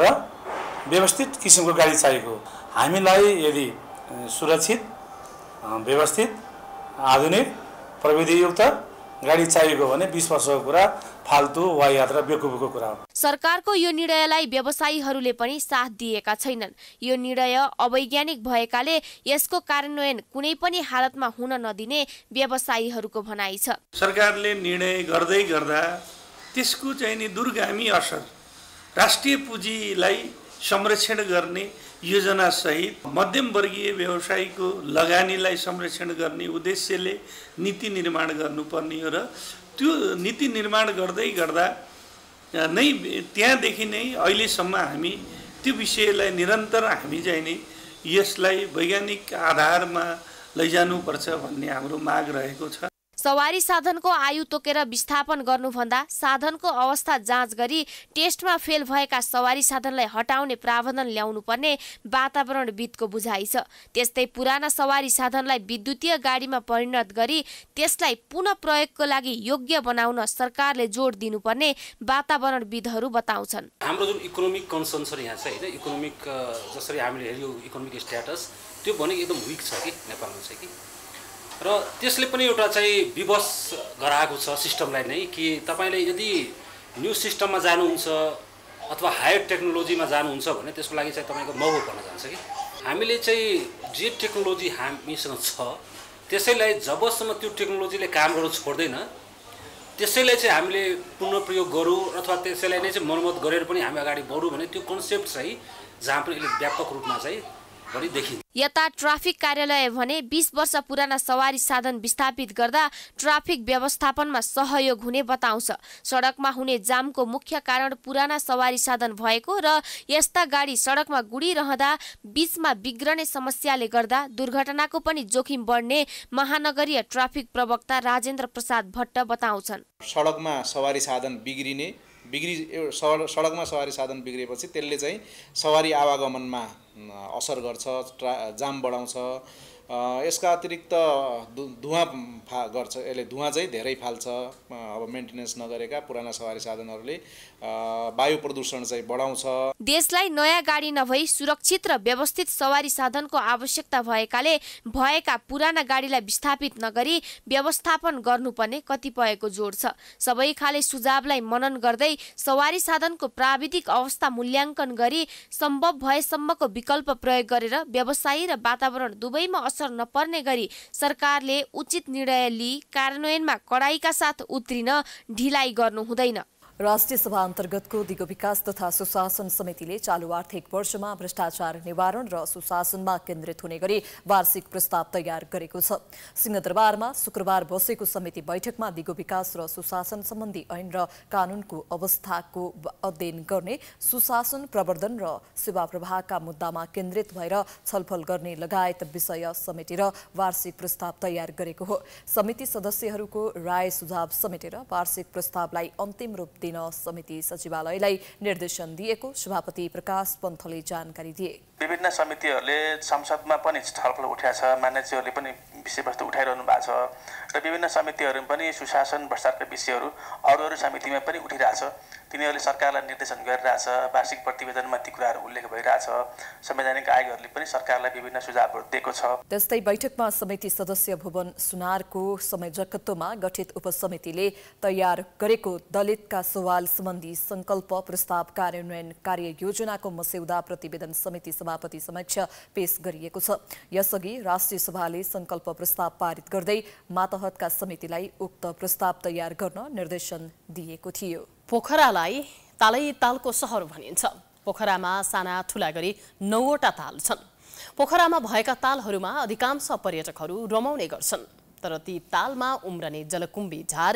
र व्यवस्थित किसिमको गाडी चाहिएको हामीलाई यदि सुरक्षित व्यवस्थित आधुनिक प्रविधियुक्त गाडी चाहिएको भने बिस वर्षको कुरा फाल्तु वा यात्रा बेकुबीको कुरा हो सरकारको यो निर्णयलाई व्यवसायीहरूले पनि साथ दिएका छैनन् यो निर्णय अवैज्ञानिक भएकाले यसको कार्यान्वयन कुनै पनि हालतमा हुन नदिने व्यवसायीहरूको भनाइ छ सरकारले निर्णय गर्दै गर्दा त्यसको चाहिँ नि दुर्गामी असर राष्ट्रिय पुँजीलाई संरक्षण गर्ने योजनासहित मध्यमवर्गीय व्यवसायीको लगानीलाई संरक्षण गर्ने उद्देश्यले नीति निर्माण गर्नुपर्ने हो र त्यो नीति निर्माण गर्दै गर्दा नै त्यहाँदेखि नै अहिलेसम्म हामी त्यो विषयलाई निरन्तर हामी चाहिँ नै यसलाई वैज्ञानिक आधारमा लैजानुपर्छ भन्ने हाम्रो माग रहेको छ सवारी साधनको आयु तोकेर विस्थापन गर्नुभन्दा साधनको अवस्था जाँच गरी टेस्टमा फेल भएका सवारी साधनलाई हटाउने प्रावधान ल्याउनु ल्याउनुपर्ने वातावरणविदको बुझाइ छ त्यस्तै पुराना सवारी साधनलाई विद्युतीय गाडीमा परिणत गरी त्यसलाई पुनः प्रयोगको लागि योग्य बनाउन सरकारले जोड दिनुपर्ने वातावरणविदहरू बताउँछन् हाम्रो जुन इकोनोमिक कन्सर्न छ यहाँ चाहिँ होइन इकोनोमिक जसरी हामीले हेऱ्यौँ इकोनोमिक स्ट्याटस त्यो भनेको एकदम विक छ कि नेपालमा चाहिँ कि र त्यसले पनि एउटा चाहिँ विवश गराएको छ सिस्टमलाई नै कि तपाईँले यदि न्यू सिस्टममा जानुहुन्छ अथवा हायर टेक्नोलोजीमा जानुहुन्छ भने त्यसको लागि चाहिँ तपाईँको महँगो पर्न जान्छ कि हामीले चाहिँ जे टेक्नोलोजी हामीसँग छ त्यसैलाई जबसम्म त्यो टेक्नोलोजीले काम गर्नु छोड्दैन त्यसैलाई चाहिँ हामीले पुनर्प्रयोग गरौँ अथवा त्यसैलाई नै चाहिँ मर्मत गरेर पनि हामी अगाडि बढौँ भने त्यो कन्सेप्ट चाहिँ जहाँ पनि अलिक व्यापक रूपमा चाहिँ यता ट्राफिक कार्यालय भने बिस वर्ष पुराना सवारी साधन विस्थापित गर्दा ट्राफिक व्यवस्थापनमा सहयोग हुने बताउँछ सडकमा हुने जामको मुख्य कारण पुराना सवारी साधन भएको र यस्ता गाडी सडकमा गुडिरहँदा बिचमा बिग्रने समस्याले गर्दा दुर्घटनाको पनि जोखिम बढ्ने महानगरीय ट्राफिक प्रवक्ता राजेन्द्र प्रसाद भट्ट बताउँछन् सडकमा सवारी साधन बिग्रिने बिग्री सडकमा सवारी साधन बिग्रिएपछि त्यसले चाहिँ सवारी आवागमनमा असर गर्छ ट्रा जाम बढाउँछ यसका अतिरिक्त धुवा फा गर्छ यसले धुवा चाहिँ धेरै फाल्छ अब मेन्टेनेन्स नगरेका पुराना सवारी साधनहरूले वायु प्रदूषण चाहिँ बढाउँछ देशलाई नयाँ गाडी नभई सुरक्षित र व्यवस्थित सवारी साधनको आवश्यकता भएकाले भएका पुराना गाडीलाई विस्थापित नगरी व्यवस्थापन गर्नुपर्ने कतिपयको जोड छ सबै खाले सुझावलाई मनन गर्दै सवारी साधनको प्राविधिक अवस्था मूल्याङ्कन गरी सम्भव भएसम्मको विकल्प प्रयोग गरेर व्यवसायी र वातावरण दुवैमा असर नपर्ने गरी सरकारले उचित निर्णय लिई कार्यान्वयनमा कडाईका साथ उत्रिन ढिलाइ गर्नु हुँदैन राष्ट्रिय सभा अन्तर्गतको दिगो विकास तथा सुशासन समितिले चालु आर्थिक वर्षमा भ्रष्टाचार निवारण र सुशासनमा केन्द्रित हुने गरी वार्षिक प्रस्ताव तयार गरेको छ सिंहदरबारमा शुक्रबार बसेको समिति बैठकमा दिगो विकास र सुशासन सम्बन्धी ऐन र कानूनको अवस्थाको अध्ययन गर्ने सुशासन प्रवर्धन र सेवा प्रवाहका मुद्दामा केन्द्रित भएर छलफल गर्ने लगायत विषय समेटेर वार्षिक प्रस्ताव तयार गरेको हो समिति सदस्यहरूको राय सुझाव समेटेर वार्षिक प्रस्तावलाई अन्तिम रूप दिन समिति सचिवालयलाई निर्देशन दिएको सभापति प्रकाश पन्थले जानकारी दिए विभिन्न समितिहरूले संसदमा पनि छलफल उठाएको छ पनि विषयवस्तु उठाइरहनु भएको छ र विभिन्न समितिहरू पनि सुशासन भ्रष्टाचारका विषयहरू अरू अरू समितिमा पनि उठिरहेछ तिनीहरूले सरकारलाई निर्देशन गरिरहेछ वार्षिक प्रतिवेदनमा ती कुराहरू उल्लेख भइरहेछ संवैधानिक आयोगहरूले पनि सरकारलाई विभिन्न सुझावहरू दिएको छ त्यस्तै बैठकमा समिति सदस्य भुवन सुनारको समय जगत्वमा गठित उपसमितिले तयार गरेको दलितका सवाल सम्बन्धी सङ्कल्प प्रस्ताव कार्यान्वयन कार्ययोजनाको मस्यौदा प्रतिवेदन समिति सभापति समक्ष पेश गरिएको छ यसअघि राष्ट्रिय सभाले संकल्प प्रस्ताव पारित गर्दै मातहतका समितिलाई उक्त प्रस्ताव तयार गर्न निर्देशन दिएको थियो पोखरालाई तालै तालको सहर भनिन्छ पोखरामा साना ठुला गरी नौवटा ताल छन् पोखरामा भएका तालहरूमा अधिकांश पर्यटकहरू रमाउने गर्छन् तर ती तालमा उम्रने जलकुम्बी झार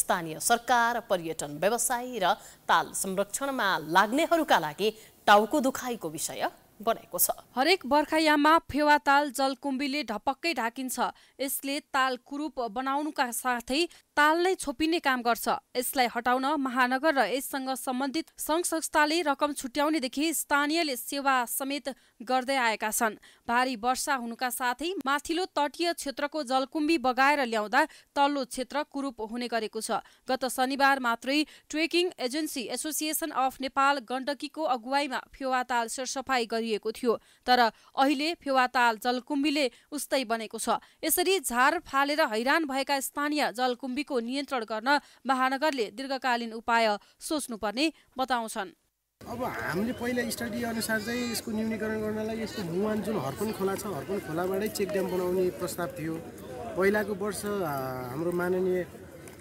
स्थानीय सरकार पर्यटन व्यवसाय र ताल संरक्षणमा लाग्नेहरूका लागि टाउको दुखाइको विषय बनेको छ हरेक बर्खायाममा फेवा ताल जलकुम्बीले ढपक्कै ढाकिन्छ यसले ताल कुरूप बनाउनुका साथै ताल नै छोपिने काम गर्छ यसलाई हटाउन महानगर र यससँग सम्बन्धित सङ्घ संस्थाले रकम छुट्याउनेदेखि स्थानीयले सेवा समेत गर्दै आएका छन् भारी वर्षा हुनुका साथै माथिल्लो तटीय क्षेत्रको जलकुम्बी बगाएर ल्याउँदा तल्लो क्षेत्र कुरूप हुने गरेको छ गत शनिबार मात्रै trekking agency association of Nepal गण्डकीको अगुवाईमा फेवाताल सरसफाई गरिएको थियो तर अहिले फेवाताल जलकुम्बीले उस्तै बनेको छ यसरी झार फालेर हैरान भएका स्थानीय जलकुम्बी को नियन्त्रण गर्न महानगरले दीर्घकालीन उपाय सोच्नुपर्ने बताउँछन् अब हामीले पहिला स्टडी अनुसार चाहिँ यसको न्यूनीकरण गर्नलाई यसको मुहान जुन हर्पन खोला छ हर्पन खोलाबाटै चेक ड्याम बनाउने प्रस्ताव थियो पहिलाको वर्ष हाम्रो माननीय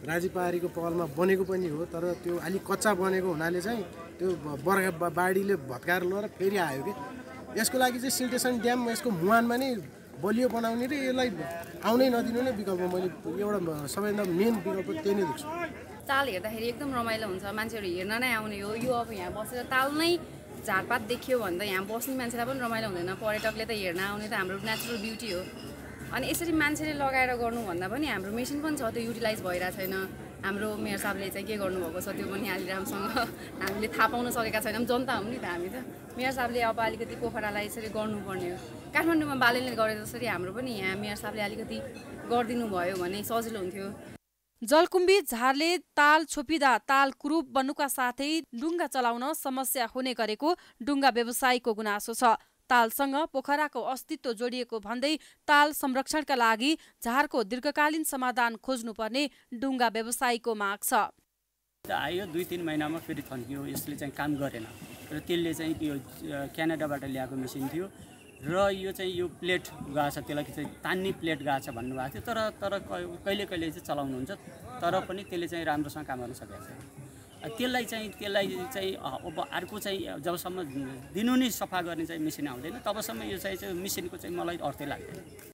राजी पहाडीको पहलमा बनेको पनि हो तर त्यो अलिक कच्चा बनेको हुनाले चाहिँ त्यो बर्खा बाढीले भत्काएर लगेर फेरि आयो कि यसको लागि चाहिँ सिल्टेसन ड्याम यसको मुहानमा नै बलियो बनाउने र यसलाई आउनै नदिनु नै विकल्प मैले एउटा सबैभन्दा मेन विकल्प त्यही नै देख्छु ताल हेर्दाखेरि एकदम रमाइलो हुन्छ मान्छेहरू हेर्न नै आउने हो यो अब यहाँ बसेर ताल नै झारपात देखियो भने त यहाँ बस्ने मान्छेलाई पनि रमाइलो हुँदैन पर्यटकले त हेर्न आउने त हाम्रो नेचुरल ब्युटी हो अनि यसरी मान्छेले लगाएर गर्नुभन्दा पनि हाम्रो मेसिन पनि छ त्यो युटिलाइज भइरहेको छैन हाम्रो मेयर साहबले चाहिँ के गर्नुभएको छ त्यो पनि अहिले राम्रोसँग हामीले थाहा पाउन सकेका छैनौँ जनता हो नि त हामी त मेयर साहबले अब अलिकति पोखरालाई यसरी गर्नुपर्ने हो काठमाडौँमा बालनले गरे जसरी हाम्रो पनि यहाँ मेयर साहबले अलिकति गरिदिनु भयो भने सजिलो हुन्थ्यो जलकुम्बी झारले ताल छोपिँदा ताल कुरूप बन्नुका साथै डुङ्गा चलाउन समस्या हुने गरेको डुङ्गा व्यवसायीको गुनासो छ तालसँग पोखराको अस्तित्व जोडिएको भन्दै ताल संरक्षणका लागि झारको दीर्घकालीन समाधान खोज्नुपर्ने डुङ्गा व्यवसायीको माग छ आयो दुई तिन महिनामा फेरि थन्कियो यसले चाहिँ काम गरेन र त्यसले चाहिँ यो क्यानाडाबाट ल्याएको मेसिन थियो र यो चाहिँ यो प्लेट गएको छ त्यसलाई चाहिँ तान्ने प्लेट गएको छ भन्नुभएको थियो तर तर कहिले कहिले चाहिँ चलाउनुहुन्छ तर पनि त्यसले चाहिँ राम्रोसँग काम गर्न सकेको छ त्यसलाई चाहिँ त्यसलाई चाहिँ अब अर्को चाहिँ जबसम्म दिनु नै सफा गर्ने चाहिँ मेसिन आउँदैन तबसम्म यो चाहिँ मेसिनको चाहिँ मलाई अर्थै लाग्दैन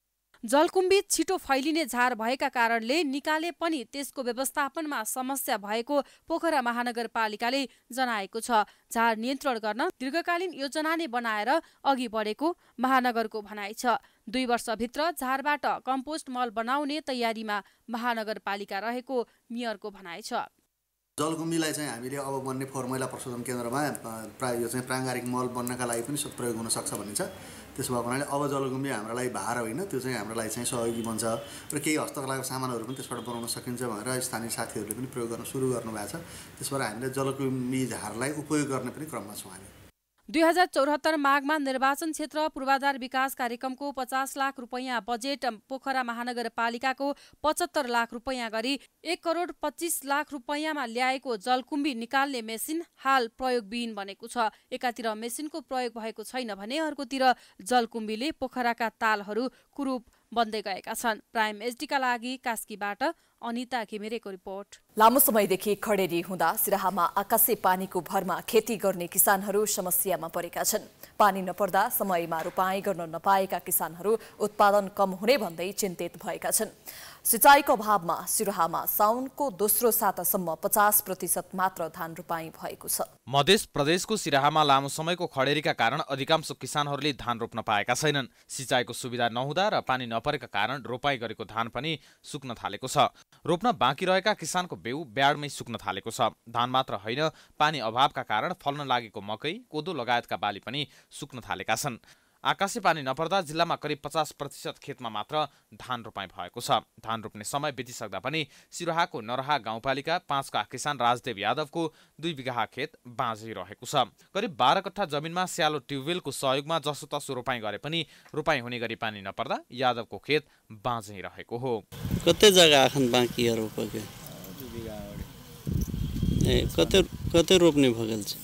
जलकुम्बी छिटो फैलिने झार भएका कारणले निकाले पनि त्यसको व्यवस्थापनमा समस्या भएको पोखरा महानगरपालिकाले जनाएको छ झार नियन्त्रण गर्न दीर्घकालीन योजना नै बनाएर अघि बढेको महानगरको भनाइ छ दुई वर्षभित्र झारबाट कम्पोस्ट मल बनाउने तयारीमा महानगरपालिका रहेको मेयरको भनाइ छ जलकुम्बीलाई चाहिँ हामीले अब बन्ने फोहोर मैला प्रशोधन केन्द्रमा प्राय यो चाहिँ प्राङ्गारिक मल बन्नका लागि पनि प्रयोग हुनसक्छ भनिन्छ त्यसो भएको हुनाले अब जलगुम्बी हामीलाई भार होइन त्यो चाहिँ हाम्रो लागि चाहिँ सहयोगी बन्छ र केही हस्तकलाको सामानहरू पनि त्यसबाट बनाउन सकिन्छ भनेर स्थानीय साथीहरूले पनि प्रयोग गर्न सुरु गर्नुभएको छ त्यसबाट हामीले जलकुम्बी झारलाई उपयोग गर्ने पनि क्रममा छौँ हामी दुई हजार चौहत्तर माघमा निर्वाचन क्षेत्र पूर्वाधार विकास कार्यक्रमको पचास लाख रुपैयाँ बजेट पोखरा महानगरपालिकाको पचहत्तर लाख रुपैयाँ गरी एक करोड पच्चिस लाख रुपैयाँमा ल्याएको जलकुम्बी निकाल्ने मेसिन हाल प्रयोगविहीन बनेको छ एकातिर मेसिनको प्रयोग भएको छैन भने अर्कोतिर जलकुम्बीले पोखराका तालहरू कुरूप बन्दै गएका छन् प्राइम एचडीका लागि कास्कीबाट अनिता घिमिरेको रिपोर्ट लामो समयदेखि खडेरी हुँदा सिराहामा आकाशे पानीको भरमा खेती गर्ने किसानहरू समस्यामा परेका छन् पानी नपर्दा समयमा रोपाई गर्न नपाएका किसानहरू उत्पादन कम हुने भन्दै चिन्तित भएका छन् सिँचाइको अभावमा सिराहामा साउनको दोस्रो सातासम्म पचास प्रतिशत मात्र धान रोपाई भएको छ मध्य प्रदेशको सिराहामा लामो समयको खडेरीका कारण अधिकांश किसानहरूले धान रोप्न पाएका छैनन् सिँचाइको सुविधा नहुँदा र पानी नपरेका कारण रोपाई गरेको धान पनि सुक्न थालेको छ रोप्न बाँकी रहेका किसानको बेउ ब्याडमै सुक्न थालेको छ धान मात्र होइन पानी अभावका कारण फल्न लागेको मकै कोदो लगायतका बाली पनि सुक्न थालेका छन् आकाशे पानी नपर्दा जिल्लामा करिब पचास प्रतिशत खेतमा मात्र धान रोपाइँ भएको छ धान रोप्ने समय बितिसक्दा पनि सिरोहाको नरहा गाउँपालिका पाँचका किसान राजदेव यादवको दुई बिघा खेत बाँझिरहेको छ करिब बाह्र कट्ठा जमिनमा स्यालो ट्युबवेलको सहयोगमा जसोतसो रोपाइँ गरे पनि रोपाइँ हुने गरी पानी नपर्दा यादवको खेत बाँझिरहेको हो कतै जग्गा बाँकी कतै रोप्ने छ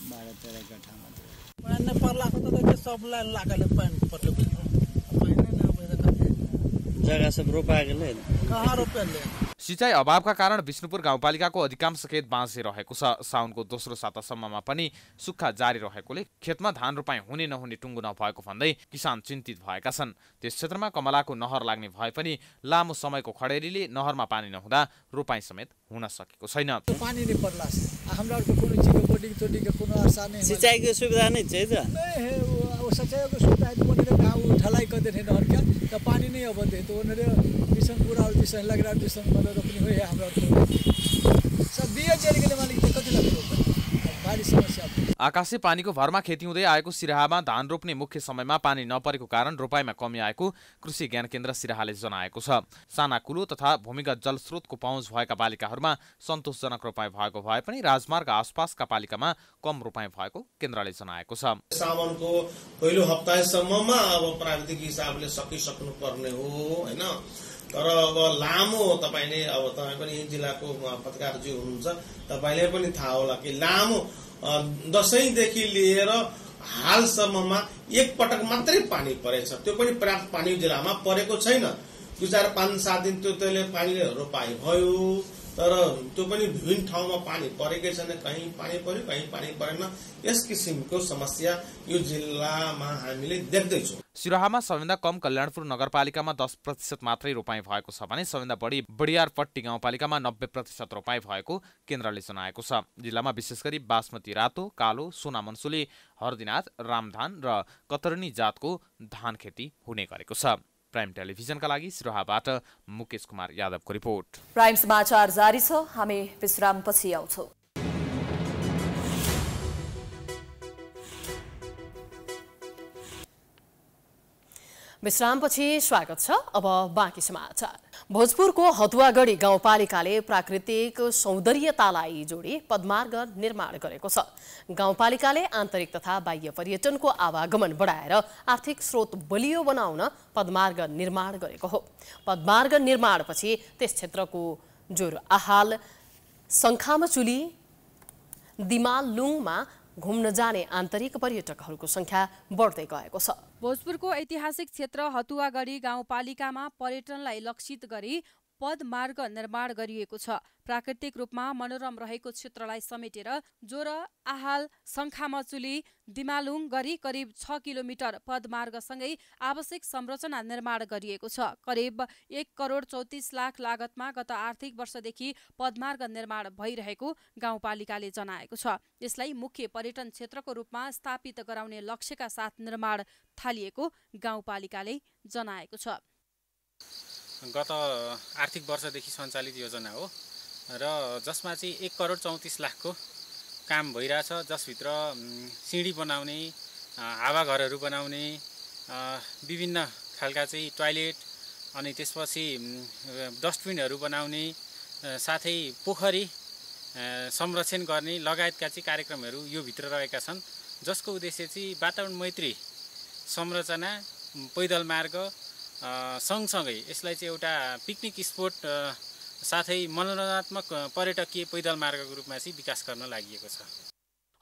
पानी नहि पड़लाके तऽ देखियौ सब लाइन लागल है पानि पानी नहीं नहि आबै जगह सब रोपा गेलै कहाँ रोपल सिँचाइ अभावका कारण विष्णुपुर गाउँपालिकाको अधिकांश खेत बाँझे रहेको छ साउनको दोस्रो सातासम्ममा पनि सुक्खा जारी रहेकोले खेतमा धान रोपाई हुने नहुने टुङ्गो नभएको भन्दै किसान चिन्तित भएका छन् त्यस क्षेत्रमा कमलाको नहर लाग्ने भए पनि लामो समयको खडेरीले नहरमा पानी नहुँदा रोपाई समेत हुन सकेको छैन सिँचाइको सुविधा नै सच्याएको सुतायत बनेर गाउँ ठलाइ थिएन अर्का त पानी नै अब त्यही त उनीहरूले बिसन बुढाहरू बिसन लगेर बिसन गरेर पनि हो हाम्रो सब बिहे जेल मलाई कति लाग्छ आकाशे पानीको भरमा खेती हुँदै आएको सिराहामा धान रोप्ने मुख्य समयमा पानी नपरेको कारण रोपाइमा कमी आएको कृषि ज्ञान केन्द्र सिराहाले जनाएको छ साना कुलो तथा भूमिगत जलस्रोतको पहुँच भएका बालिकाहरूमा सन्तोषजनक रोपाई भएको भए पनि राजमार्ग आसपासका पालिकामा कम रोपाई भएको केन्द्रले जनाएको छ सावनको पहिलो हप्तासम्ममा अब प्राविधिक हिसाबले सकिसक्नु पर्ने हो होइन तर अब लामो तपाईँले अब तपाईँ पनि जिल्लाको पत्रकारजी हुनुहुन्छ तपाईँले पनि थाहा होला कि लामो दसैँदेखि लिएर हालसम्ममा पटक मात्रै पानी परेछ त्यो पनि पर्याप्त पानी जिल्लामा परेको छैन दुई चार पाँच सात दिन त्यो त्यसले पानीले रोपाइ भयो तर त्यो पनि विभिन्न ठाउँमा पानी परेकै छैन कहीँ पानी पर्यो कहीँ पानी परेन यस किसिमको समस्या यो जिल्लामा हामीले देख्दैछौँ सिराहामा सबैभन्दा कम कल्याणपुर नगरपालिकामा दस प्रतिशत मात्रै रोपाई भएको छ भने सबैभन्दा बढी बडियारपट्टी गाउँपालिकामा नब्बे प्रतिशत रोपाई भएको केन्द्रले जनाएको छ जिल्लामा विशेष गरी बासमती रातो कालो सोना मन्सुली हरदिनाथ रामधान र कतरनी जातको धान खेती हुने गरेको छ प्राइम टेलिभिजनका लागि सिरोहाबाट मुकेश कुमार यादवको रिपोर्ट प्राइम समाचार जारी छ हामी विश्रामपछि विश्राम विश्रामपछि स्वागत छ अब बाकी समाचार भोजपुरको हतुवागढी गाउँपालिकाले प्राकृतिक सौन्दर्यतालाई जोडी पदमार्ग निर्माण गरेको छ गाउँपालिकाले आन्तरिक तथा बाह्य पर्यटनको आवागमन बढाएर आर्थिक स्रोत बलियो बनाउन पदमार्ग निर्माण गरेको हो पदमार्ग निर्माणपछि त्यस क्षेत्रको जोर आहाल सङ्खामचुली दिमालुङमा घुम्न जाने आन्तरिक पर्यटकहरूको संख्या बढ्दै गएको छ भोजपुरको ऐतिहासिक क्षेत्र हतुवागढी गाउँपालिकामा पर्यटनलाई लक्षित गरी पदमार्ग निर्माण गरिएको छ प्राकृतिक रूपमा मनोरम रहेको क्षेत्रलाई समेटेर ज्वर आहाल शङ्खामचुली दिमालुङ गरी करिब छ किलोमिटर पदमार्गसँगै आवश्यक संरचना निर्माण गरिएको छ करिब एक करोड चौतिस लाख लागतमा गत आर्थिक वर्षदेखि पदमार्ग निर्माण भइरहेको गाउँपालिकाले जनाएको छ यसलाई मुख्य पर्यटन क्षेत्रको रूपमा स्थापित गराउने लक्ष्यका साथ निर्माण थालिएको गाउँपालिकाले जनाएको छ गत आर्थिक वर्षदेखि सञ्चालित योजना हो र जसमा चाहिँ एक करोड चौतिस लाखको काम भइरहेछ जसभित्र सिँढी बनाउने हावाघरहरू बनाउने विभिन्न खालका चाहिँ टोयलेट अनि त्यसपछि डस्टबिनहरू बनाउने साथै पोखरी संरक्षण गर्ने लगायतका चाहिँ कार्यक्रमहरू यो भित्र रहेका छन् जसको उद्देश्य चाहिँ वातावरण मैत्री संरचना पैदल मार्ग सँगसँगै यसलाई चाहिँ एउटा पिकनिक स्पोट साथै मनोरञ्जनात्मक पर्यटकीय पैदल मार्गको रूपमा चाहिँ विकास गर्न लागि छ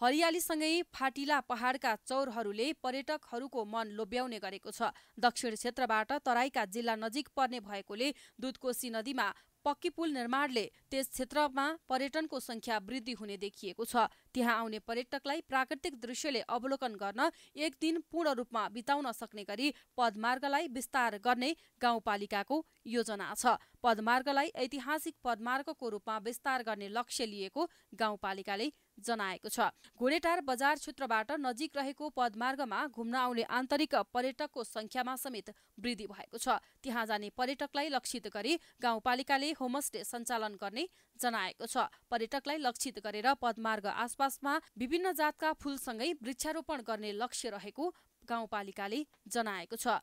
हरियालीसँगै फाटिला पहाडका चौरहरूले पर्यटकहरूको मन लोभ्याउने गरेको छ दक्षिण क्षेत्रबाट तराईका जिल्ला नजिक पर्ने भएकोले दुधकोशी नदीमा पक्की पुल निर्माणले त्यस क्षेत्रमा पर्यटनको संख्या वृद्धि हुने देखिएको छ त्यहाँ आउने पर्यटकलाई प्राकृतिक दृश्यले अवलोकन गर्न एक दिन पूर्ण रूपमा बिताउन सक्ने गरी पदमार्गलाई विस्तार गर्ने गाउँपालिकाको योजना छ पदमार्गलाई ऐतिहासिक पदमार्गको रूपमा विस्तार गर्ने लक्ष्य लिएको गाउँपालिकाले जनाएको छ घोडेटार बजार क्षेत्रबाट नजिक रहेको पदमार्गमा घुम्न आउने आन्तरिक पर्यटकको संख्यामा समेत वृद्धि भएको छ त्यहाँ जाने पर्यटकलाई लक्षित गरी गाउँपालिकाले होमस्टे सञ्चालन गर्ने जनाएको छ पर्यटकलाई लक्षित गरेर पदमार्ग आसपासमा विभिन्न जातका फूलसँगै वृक्षारोपण गर्ने लक्ष्य रहेको गाउँपालिकाले जनाएको छ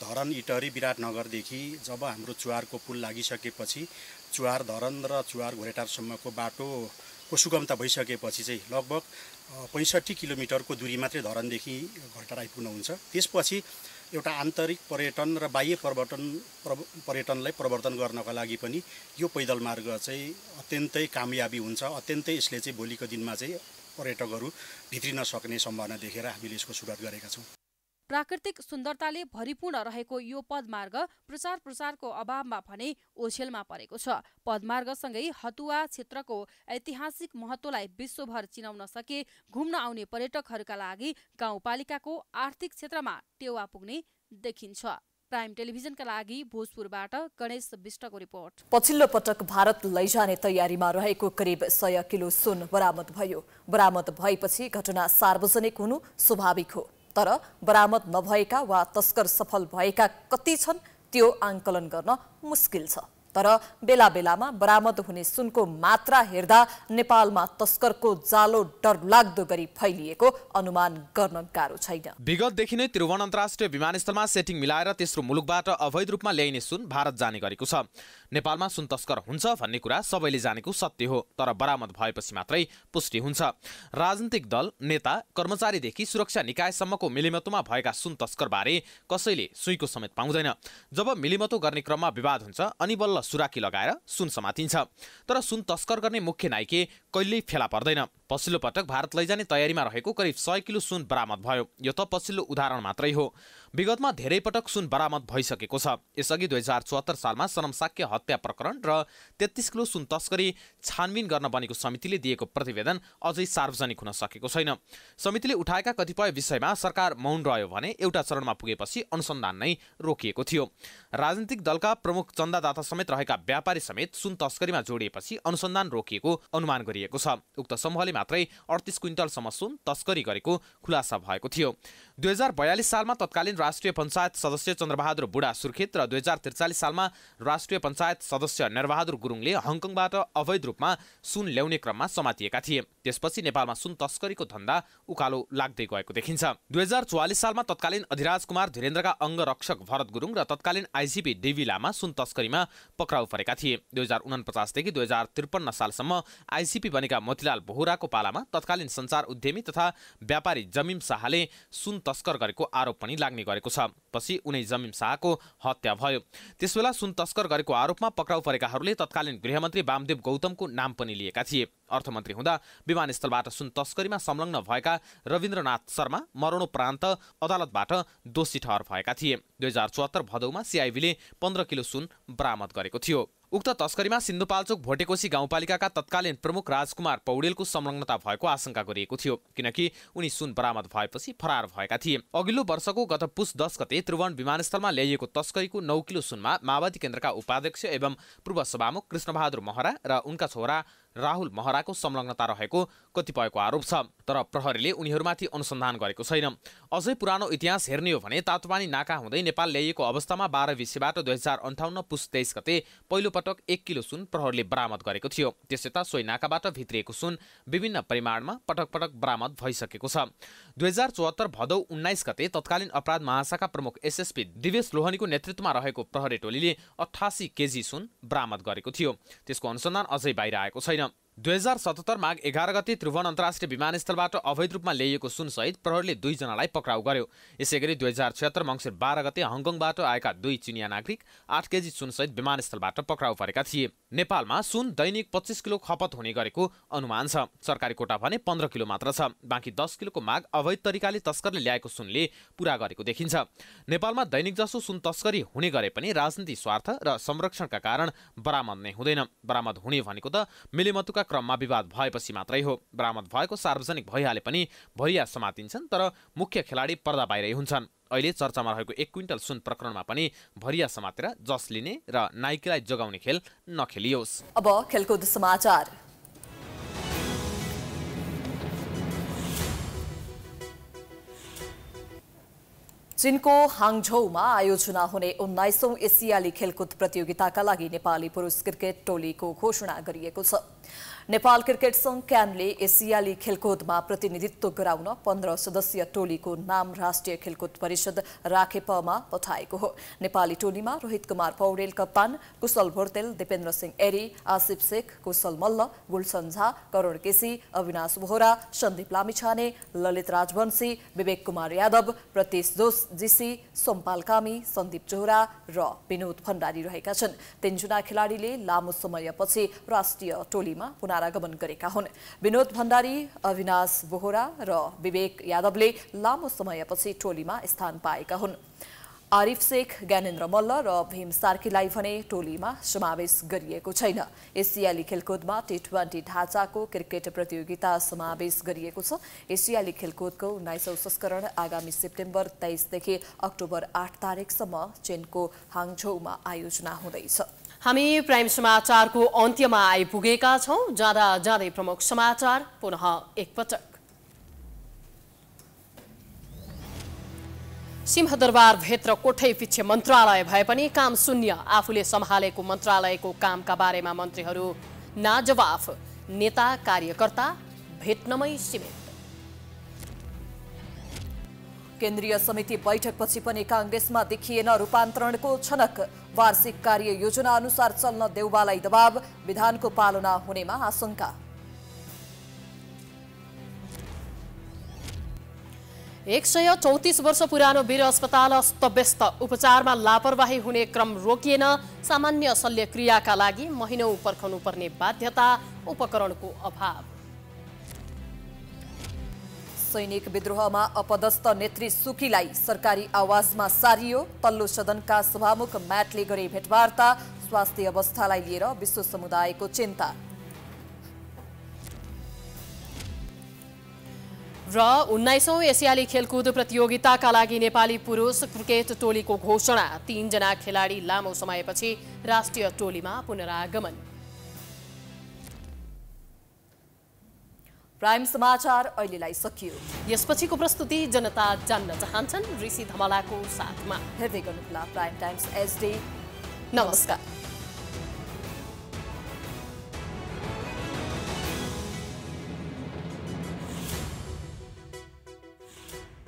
धरन इटरी विराटनगरदेखि जब हाम्रो चुहारको पुल लागिसकेपछि चुहार धरन र चुहार घोरेटारसम्मको बाटोको सुगमता भइसकेपछि चाहिँ लगभग पैँसठी किलोमिटरको दूरी मात्रै धरनदेखि घोरेटार हुन्छ त्यसपछि एउटा आन्तरिक पर्यटन र बाह्य पर्यटन पर्यटनलाई प्रवर्तन गर्नका लागि पनि यो पैदल मार्ग चाहिँ अत्यन्तै कामयाबी हुन्छ अत्यन्तै यसले चाहिँ भोलिको दिनमा चाहिँ पर्यटकहरू भित्रिन सक्ने सम्भावना देखेर हामीले यसको सुरुवात गरेका छौँ प्राकृतिक सुन्दरताले भरिपूर्ण रहेको यो पदमार्ग प्रचार प्रसारको अभावमा भने ओछेलमा परेको छ पदमार्गसँगै हतुवा क्षेत्रको ऐतिहासिक महत्वलाई विश्वभर चिनाउन सके घुम्न आउने पर्यटकहरूका लागि गाउँपालिकाको आर्थिक क्षेत्रमा टेवा पुग्ने देखिन्छ प्राइम टेलिभिजनका लागि भोजपुरबाट गणेश विष्टको रिपोर्ट पछिल्लो पटक भारत लैजाने तयारीमा रहेको करिब सय किलो सुन बरामद भयो बरामद भएपछि घटना सार्वजनिक हुनु स्वाभाविक हो तर बरामद नभएका वा तस्कर सफल भएका कति छन् त्यो आङ्कलन गर्न मुस्किल छ तर बेला बेलामा बरामद हुने सुनको मात्रा हेर्दा नेपालमा तस्करको जालो डरलाग्दो गरी फैलिएको अनुमान गर्न गाह्रो छैन विगतदेखि नै त्रिभुवन अन्तर्राष्ट्रिय विमानस्थलमा सेटिङ मिलाएर तेस्रो मुलुकबाट अवैध रूपमा ल्याइने सुन भारत जाने गरेको छ नेपालमा सुन तस्कर हुन्छ भन्ने कुरा सबैले जानेको सत्य हो तर बरामद भएपछि मात्रै पुष्टि हुन्छ राजनीतिक दल नेता कर्मचारीदेखि सुरक्षा निकायसम्मको मिलिमतोमा भएका सुन तस्करबारे कसैले सुईको समेत पाउँदैन जब मिलिमतो गर्ने क्रममा विवाद हुन्छ अनि बल्ल सुराकी लगाएर सुन समातिन्छ तर सुन तस्कर गर्ने मुख्य नाइके कहिल्यै फेला पर्दैन पछिल्लो पटक भारत लैजाने तयारीमा रहेको करिब सय किलो सुन बरामद भयो यो त पछिल्लो उदाहरण मात्रै हो विगतमा धेरै पटक सुन बरामद भइसकेको छ यसअघि दुई हजार चौहत्तर सालमा सनमसाक्य हत्या प्रकरण र तेत्तिस किलो सुन तस्करी छानबिन गर्न बनेको समितिले दिएको प्रतिवेदन अझै सार्वजनिक हुन सकेको छैन समितिले उठाएका कतिपय विषयमा सरकार मौन रह्यो भने एउटा चरणमा पुगेपछि अनुसन्धान नै रोकिएको थियो राजनीतिक दलका प्रमुख चन्दादाता समेत रहेका व्यापारी समेत सुन तस्करीमा जोडिएपछि अनुसन्धान रोकिएको अनुमान गरिएको छ उक्त समूहले मात्रै अडतिस क्विन्टलसम्म सुन तस्करी गरेको खुलासा भएको थियो दुई हजार बयालिस सालमा तत्कालीन राष्ट्रिय पञ्चायत सदस्य चन्द्रबहादुर बुढा सुर्खेत र दुई हजार त्रिचालिस सालमा राष्ट्रिय पञ्चायत सदस्य नरबहादुर गुरुङले हङकङबाट अवैध रूपमा सुन ल्याउने क्रममा समातिएका थिए त्यसपछि नेपालमा सुन तस्करीको धन्दा उकालो लाग्दै गएको देखिन्छ दुई हजार चौवालिस सालमा तत्कालीन अधिराज कुमार धीरेन्द्रका अङ्गरक्षक भरत गुरुङ र तत्कालीन आइजिपी देवी लामा सुन तस्करीमा पक्राउ परेका थिए दुई हजार उनपचासदेखि दुई हजार त्रिपन्न सालसम्म आइसिपी बनेका मोतिलाल बोहराको पालामा तत्कालीन सञ्चार उद्यमी तथा व्यापारी जमिम शाहले सुन तस्कर गरेको आरोप पनि लाग्ने गर्यो गरेको छ पछि उनै जमिम शाहको हत्या भयो त्यसबेला सुन तस्कर गरेको आरोपमा पक्राउ परेकाहरूले तत्कालीन गृहमन्त्री वामदेव गौतमको नाम पनि लिएका थिए अर्थमन्त्री हुँदा विमानस्थलबाट सुन तस्करीमा संलग्न भएका रविन्द्रनाथ शर्मा मरणोपरान्त अदालतबाट दोषी ठहर भएका थिए दुई हजार चौहत्तर भदौमा सिआइबीले पन्ध्र किलो सुन बरामद गरेको थियो उक्त तस्करीमा सिन्धुपाल्चोक भोटेकोसी गाउँपालिकाका तत्कालीन प्रमुख राजकुमार पौडेलको संलग्नता भएको आशंका गरिएको थियो किनकि उनी सुन बरामद भएपछि फरार भएका थिए अघिल्लो वर्षको गत पुस दस गते त्रिभुवन विमानस्थलमा ल्याइएको तस्करीको नौ किलो सुनमा माओवादी केन्द्रका उपाध्यक्ष एवं पूर्व सभामुख कृष्णबहादुर महरा र उनका छोरा राहुल महराको संलग्नता रहेको कतिपयको आरोप छ तर प्रहरीले उनीहरूमाथि अनुसन्धान गरेको छैन अझै पुरानो इतिहास हेर्ने हो भने तातोपानी नाका हुँदै नेपाल ल्याइएको अवस्थामा बाह्र विषयबाट दुई हजार अन्ठाउन्न पुस तेइस गते पहिलोपटक एक किलो सुन प्रहरीले बरामद गरेको थियो त्यसैता सोही नाकाबाट भित्रिएको सुन विभिन्न परिमाणमा पटक पटक बरामद भइसकेको छ दुई हजार चौहत्तर भदौ उन्नाइस गते तत्कालीन अपराध महाशाखा प्रमुख एसएसपी दिवेश लोहनीको नेतृत्वमा रहेको प्रहरी टोलीले अठासी केजी सुन बरामद गरेको थियो त्यसको अनुसन्धान अझै बाहिर आएको छैन दुई हजार सतहत्तर माघ एघार गते त्रिभुवन अन्तर्राष्ट्रिय विमानस्थलबाट अवैध रूपमा ल्याइएको सुनसहित प्रहरीले दुईजनालाई पक्राउ गर्यो यसै गरी दुई हजार छत्तर मङ्सिर बाह्र गते हङकङबाट आएका दुई चिनिया नागरिक आठ केजी सुनसहित विमानस्थलबाट पक्राउ परेका थिए नेपालमा सुन दैनिक पच्चिस किलो खपत हुने गरेको अनुमान छ सरकारी कोटा भने पन्ध्र किलो मात्र छ बाँकी दस किलोको माग अवैध तरिकाले तस्करले ल्याएको सुनले पूरा गरेको देखिन्छ नेपालमा दैनिक जसो सुन तस्करी हुने गरे पनि राजनीति स्वार्थ र संरक्षणका कारण बरामद नै हुँदैन बरामद हुने भनेको त मिलेमतुका क्रममा विवाद भएपछि मात्रै हो बरामद भएको सार्वजनिक भइहाले पनि भरिया समातिन्छन् तर मुख्य खेलाडी पर्दा बाहिरै हुन्छन् अहिले चर्चामा रहेको एक क्विन्टल सुन प्रकरणमा पनि भरिया समातेर जस लिने र नाइकीलाई जोगाउने खेल नखेलियोस् अब खेलकुद समाचार चीनको हाङझौमा आयोजना हुने उन्नाइसौँ एसियाली खेलकुद प्रतियोगिताका लागि नेपाली पुरुष क्रिकेट टोलीको घोषणा गरिएको छ नेपाल क्रिकेट सङ्घ क्यानले एसियाली खेलकुदमा प्रतिनिधित्व गराउन पन्ध्र सदस्यीय टोलीको नाम राष्ट्रिय खेलकुद परिषद राखेपमा पठाएको हो नेपाली टोलीमा रोहित कुमार पौडेल कप्तान कुशल भोर्तेल दिपेन्द्र सिंह एरी आसिफ शेख कुशल मल्ल गुलसन झा करुण केसी अविनाश बोहरा सन्दीप लामिछाने ललित राजवंशी विवेक कुमार यादव प्रतीश जोस जिसी सोमपाल कामी सन्दीप चोहरा र विनोद भण्डारी रहेका छन् तीनजना खेलाडीले लामो समयपछि राष्ट्रिय टोली टोलीमा पुनरागमन गरेका हुन् विनोद भण्डारी अविनाश बोहरा र विवेक यादवले लामो समयपछि टोलीमा स्थान पाएका हुन् आरिफ शेख ज्ञानेन्द्र मल्ल र भीम सार्कीलाई भने टोलीमा समावेश गरिएको छैन एसियाली खेलकुदमा टी ट्वेन्टी ढाँचाको क्रिकेट प्रतियोगिता समावेश गरिएको छ एसियाली खेलकुदको उन्नाइसौँ संस्करण आगामी सेप्टेम्बर तेइसदेखि अक्टोबर आठ तारिकसम्म चीनको हाङझौमा आयोजना हुँदैछ हामी प्राइम समाचारको अन्त्यमा आइपुगेका छौँ जाँदा जाँदै प्रमुख समाचार पुनः एकपटक सिंहदरबार भेत्र कोठै पिच्छे मन्त्रालय भए पनि काम शून्य आफूले सम्हालेको मन्त्रालयको कामका बारेमा मन्त्रीहरू नाजवाफ नेता कार्यकर्ता भेट्नमै सीमित केन्द्रीय समिति बैठकपछि पनि काङ्ग्रेसमा देखिएन रूपान्तरणको छनक वार्षिक कार्य योजना अनुसार चल्न देउबालाई दबाव विधानको पालना हुनेमा आशंका एक सय चौतिस वर्ष पुरानो वीर अस्पताल अस्तव्यस्त उपचारमा लापरवाही हुने क्रम रोकिएन सामान्य शल्यक्रियाका लागि महिनौ पर्ने बाध्यता उपकरणको अभाव सैनिक विद्रोहमा अपदस्थ नेत्री सुकीलाई सरकारी आवासमा सारियो तल्लो सदनका सभामुख म्याटले गरे भेटवार्ता स्वास्थ्य अवस्थालाई लिएर विश्व समुदायको चिन्ता र उन्नाइसौँ एसियाली खेलकुद प्रतियोगिताका लागि नेपाली पुरुष क्रिकेट टोलीको घोषणा तीनजना खेलाडी लामो समयपछि राष्ट्रिय टोलीमा पुनरागमन प्राइम समाचार अहिलेलाई सकियो यसपछिको प्रस्तुति जनता जान्न चाहन्छन् ऋषि धमलाको साथमा हेर्दै गर्नुहोला प्राइम टाइम्स एसडे नमस्कार